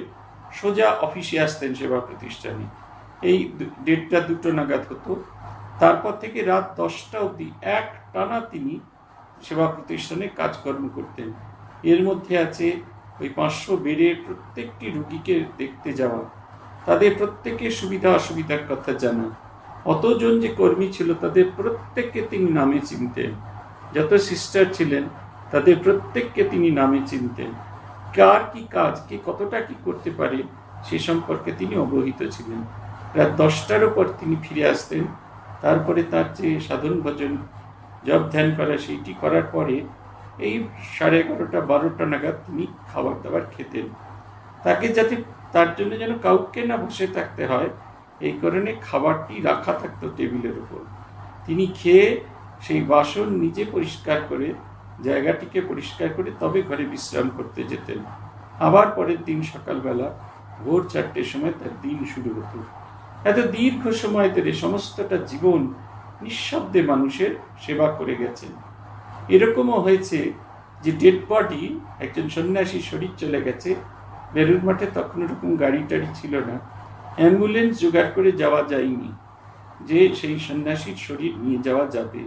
সোজা অফিসে আসতেন সেবা প্রতিষ্ঠানে এই দেড়টা দুটো নাগাদ হতো তারপর থেকে রাত দশটা অবধি এক টানা তিনি সেবা প্রতিষ্ঠানে কাজকর্ম করতেন এর মধ্যে আছে ওই পাঁচশো বেড়ে প্রত্যেকটি রুগীকে দেখতে যাওয়া তাদের প্রত্যেকের সুবিধা অসুবিধার কথা জানা অতজন যে কর্মী ছিল তাদের প্রত্যেককে তিনি নামে চিনতেন যত সিস্টার ছিলেন তাদের প্রত্যেককে তিনি নামে চিনতেন কার কি কাজ কে কতটা কি করতে পারে সে সম্পর্কে তিনি অবহিত ছিলেন রাত দশটার ওপর তিনি ফিরে আসতেন তারপরে তার যে সাধন ভজন জব ধ্যান করা সেইটি করার পরে এই সাড়ে এগারোটা বারোটা নাগাদ তিনি খাবার দাবার খেতেন তাকে যাতে তার জন্য যেন কাউকে না বসে থাকতে হয় এই কারণে খাবারটি রাখা থাকতো টেবিলের উপর তিনি খেয়ে সেই বাসন নিজে পরিষ্কার করে জায়গাটিকে পরিষ্কার করে তবে ঘরে বিশ্রাম করতে যেতেন আবার পরের দিন সকালবেলা ভোর চারটের সময় তার দিন শুরু হতো এত দীর্ঘ সময় ধরে সমস্তটা জীবন নিঃশব্দে মানুষের সেবা করে গেছেন এরকমও হয়েছে যে ডেড বডি একজন সন্ন্যাসী শরীর চলে গেছে বেরুর মাঠে তখন ওরকম গাড়ি টাড়ি ছিল না অ্যাম্বুলেন্স জোগাড় করে যাওয়া যায়নি যে সেই সন্ন্যাসীর শরীর নিয়ে যাওয়া যাবে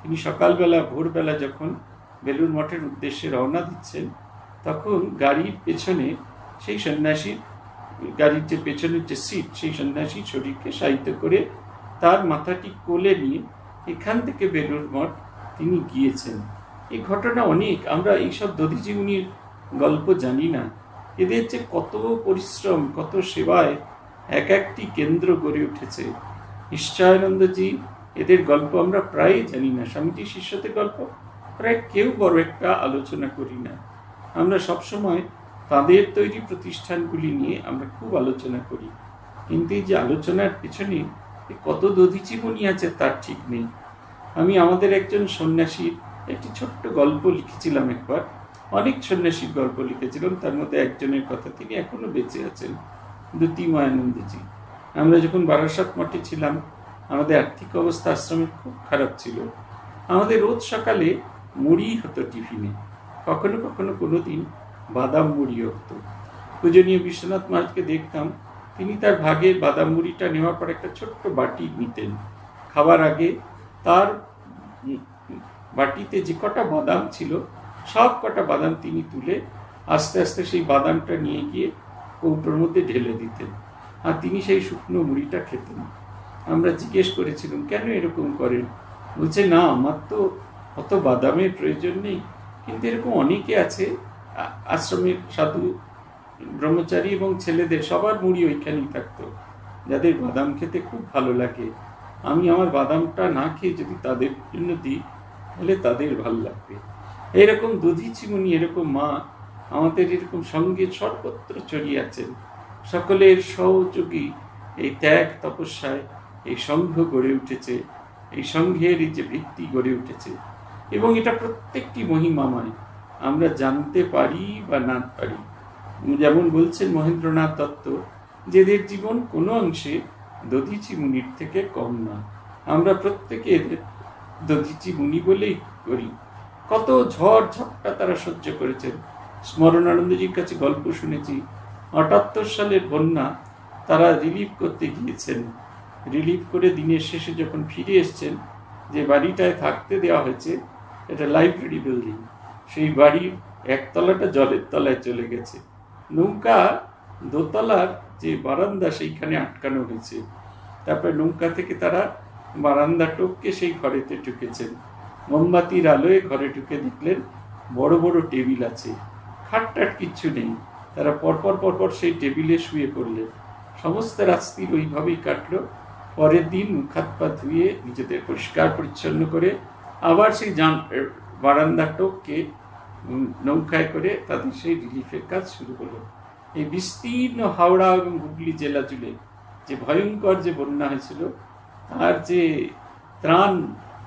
তিনি সকালবেলা ভোরবেলা যখন বেলুর মঠের উদ্দেশ্যে রওনা দিচ্ছেন তখন গাড়ির পেছনে সেই সন্ন্যাসীর গাড়ির যে পেছনের যে সিট সেই সন্ন্যাসীর শরীরকে সাহিত্য করে তার মাথাটি কোলে নিয়ে এখান থেকে বেলুর মঠ তিনি গিয়েছেন এই ঘটনা অনেক আমরা এইসব দধিজীবনীর গল্প জানি না এদের যে কত পরিশ্রম কত সেবায় এক একটি কেন্দ্র গড়ে উঠেছে নিশ্চয়ানন্দজি এদের গল্প আমরা প্রায় জানি না স্বামীজি শিষ্যদের গল্প প্রায় কেউ বড় একটা আলোচনা করি না আমরা সবসময় তাদের তৈরি প্রতিষ্ঠানগুলি নিয়ে আমরা খুব আলোচনা করি কিন্তু এই যে আলোচনার পেছনে কত দধিচিমনি আছে তার ঠিক নেই আমি আমাদের একজন সন্ন্যাসীর একটি ছোট্ট গল্প লিখেছিলাম একবার অনেক সন্ন্যাসীর গল্প লিখেছিলাম তার মধ্যে একজনের কথা তিনি এখনো বেঁচে আছেন দ্যুতি মায়ানন্দজি আমরা যখন বারাসাত মঠে ছিলাম আমাদের আর্থিক অবস্থা আশ্রমে খুব খারাপ ছিল আমাদের রোজ সকালে মুড়ি হতো টিফিনে কখনো কখনো কোনো দিন বাদাম মুড়ি হতো পূজনীয় বিশ্বনাথ মাঠকে দেখতাম তিনি তার ভাগে বাদাম মুড়িটা নেওয়ার পর একটা ছোট্ট বাটি নিতেন খাবার আগে তার বাটিতে যে কটা বাদাম ছিল সব কটা বাদাম তিনি তুলে আস্তে আস্তে সেই বাদামটা নিয়ে গিয়ে কৌটোর মধ্যে ঢেলে দিতেন আর তিনি সেই শুকনো মুড়িটা খেতেন আমরা জিজ্ঞেস করেছিলাম কেন এরকম করেন বলছে না আমার তো অত বাদামের প্রয়োজন নেই কিন্তু এরকম অনেকে আছে আশ্রমের সাধু ব্রহ্মচারী এবং ছেলেদের সবার মুড়ি ওইখানেই থাকতো যাদের বাদাম খেতে খুব ভালো লাগে আমি আমার বাদামটা না খেয়ে যদি তাদের জন্য দিই তাহলে তাদের ভালো লাগবে এরকম দধি চিমুনি এরকম মা আমাদের এরকম সঙ্গে সর্বত্র চড়িয়ে আছেন সকলের সহযোগী এই ত্যাগ তপস্যায় এই সংঘ গড়ে উঠেছে এই সংঘের এই যে ভিত্তি গড়ে উঠেছে এবং এটা প্রত্যেকটি মহিমাময় আমরা জানতে পারি বা না পারি যেমন বলছেন মহেন্দ্রনাথ দত্ত যেদের জীবন কোনো অংশে দধিচি মুনির থেকে কম না আমরা প্রত্যেকে এদের দধিচি মুনি বলেই করি কত ঝড় ঝাপটা তারা সহ্য করেছেন স্মরণানন্দজির কাছে গল্প শুনেছি আটাত্তর সালের বন্যা তারা রিলিফ করতে গিয়েছেন রিলিফ করে দিনের শেষে যখন ফিরে এসছেন যে বাড়িটায় থাকতে দেওয়া হয়েছে এটা লাইব্রেরি বিল্ডিং সেই বাড়ির একতলাটা জলের তলায় চলে গেছে নৌকা দোতলার যে বারান্দা সেইখানে আটকানো হয়েছে তারপরে নৌকা থেকে তারা বারান্দা টপকে সেই ঘরেতে ঢুকেছেন মোমবাতির আলোয় ঘরে ঢুকে দেখলেন বড় বড় টেবিল আছে খাটটাট কিচ্ছু নেই তারা পরপর পরপর সেই টেবিলে শুয়ে পড়লেন সমস্ত রাস্তির ওইভাবেই কাটলো পরের দিন মুখাত পা ধুয়ে নিজেদের পরিষ্কার পরিচ্ছন্ন করে আবার সেই যান বারান্দা টপকে নৌকায় করে তাদের সেই রিলিফের কাজ শুরু হলো এই বিস্তীর্ণ হাওড়া এবং হুগলি জেলা জুড়ে যে ভয়ঙ্কর যে বন্যা হয়েছিল তার যে ত্রাণ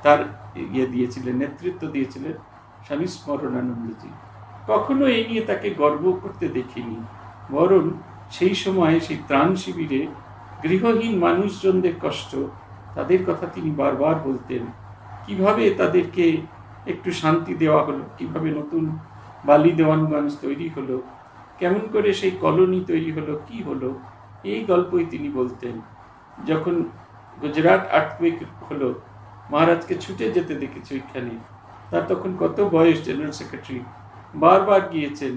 তার ইয়ে দিয়েছিলেন নেতৃত্ব দিয়েছিলেন স্বামী স্মরণানন্দজি কখনো এই নিয়ে তাকে গর্ব করতে দেখিনি বরং সেই সময়ে সেই ত্রাণ শিবিরে গৃহহীন মানুষজনদের কষ্ট তাদের কথা তিনি বারবার বলতেন কিভাবে তাদেরকে একটু শান্তি দেওয়া হলো কিভাবে নতুন বালি দেওয়ানগঞ্জ তৈরি হলো কেমন করে সেই কলোনি তৈরি হলো কি হলো এই গল্পই তিনি বলতেন যখন গুজরাট আর্থকুইক হলো মহারাজকে ছুটে যেতে দেখেছি ওইখানে তার তখন কত বয়স জেনারেল সেক্রেটারি বারবার গিয়েছেন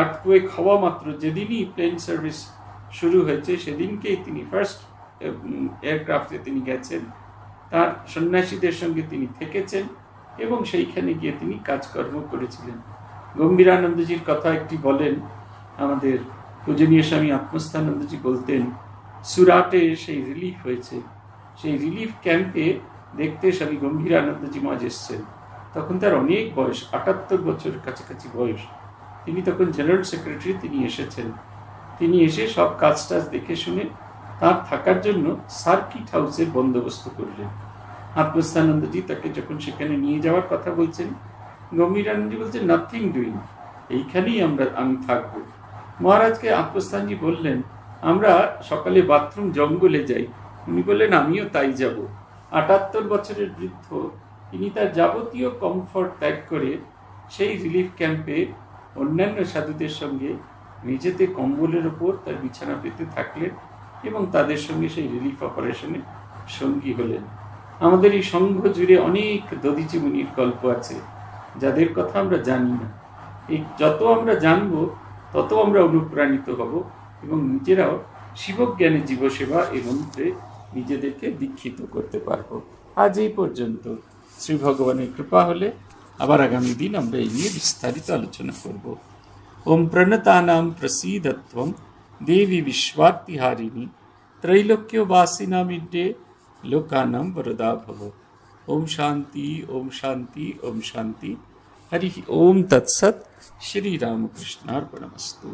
আর্থকুয়েক হওয়া মাত্র যেদিনই প্লেন সার্ভিস শুরু হয়েছে সেদিনকেই তিনি ফার্স্ট এয়ারক্রাফটে তিনি গেছেন তার সন্ন্যাসীদের সঙ্গে তিনি থেকেছেন এবং সেইখানে গিয়ে তিনি কাজকর্ম করেছিলেন গম্ভীরানন্দজির কথা একটি বলেন আমাদের পূজনীয় স্বামী আত্মস্থানন্দজি বলতেন সুরাটে সেই রিলিফ হয়েছে সেই রিলিফ ক্যাম্পে দেখতে স্বামী গম্ভীরানন্দজি মাঝ এসছেন তখন তার অনেক বয়স আটাত্তর বছর কাছাকাছি বয়স তিনি তখন জেনারেল সেক্রেটারি তিনি এসেছেন তিনি এসে সব কাজ টাজ দেখে শুনে তার থাকার জন্য সার্কিট হাউসের বন্দোবস্ত করলেন আত্মস্থানন্দজি তাকে যখন সেখানে নিয়ে যাওয়ার কথা বলছেন গম্ভীরানন্দজি বলছেন নাথিং ডুইং এইখানেই আমরা আমি থাকব মহারাজকে আত্মস্থানজি বললেন আমরা সকালে বাথরুম জঙ্গলে যাই উনি বললেন আমিও তাই যাব আটাত্তর বছরের বৃদ্ধ তিনি তার যাবতীয় কমফর্ট ত্যাগ করে সেই রিলিফ ক্যাম্পে অন্যান্য সাধুদের সঙ্গে নিজেতে কম্বলের ওপর তার বিছানা পেতে থাকলেন এবং তাদের সঙ্গে সেই রিলিফ অপারেশনে সঙ্গী হলেন আমাদের এই সংঘ জুড়ে অনেক দধিজীবনীর গল্প আছে যাদের কথা আমরা জানি না এই যত আমরা জানব তত আমরা অনুপ্রাণিত হব এবং নিজেরাও শিবজ্ঞানে জীবসেবা এবং নিজেদেরকে দীক্ষিত করতে পারব আজ এই পর্যন্ত শ্রী ভগবানের কৃপা হলে আবার আগামী দিন আমরা এই নিয়ে বিস্তারিত আলোচনা করব ওম প্রণতানাম প্রসীদত্বম দেবী বিশ্বার্তিহারিণী ত্রৈলোক্য বাসিনামিড্যে लोकाना वरदा भव ओम शांति ओम शांति ओम शांति हरि ओम तत्सत श्री रामकृष्णार्पणमस्तु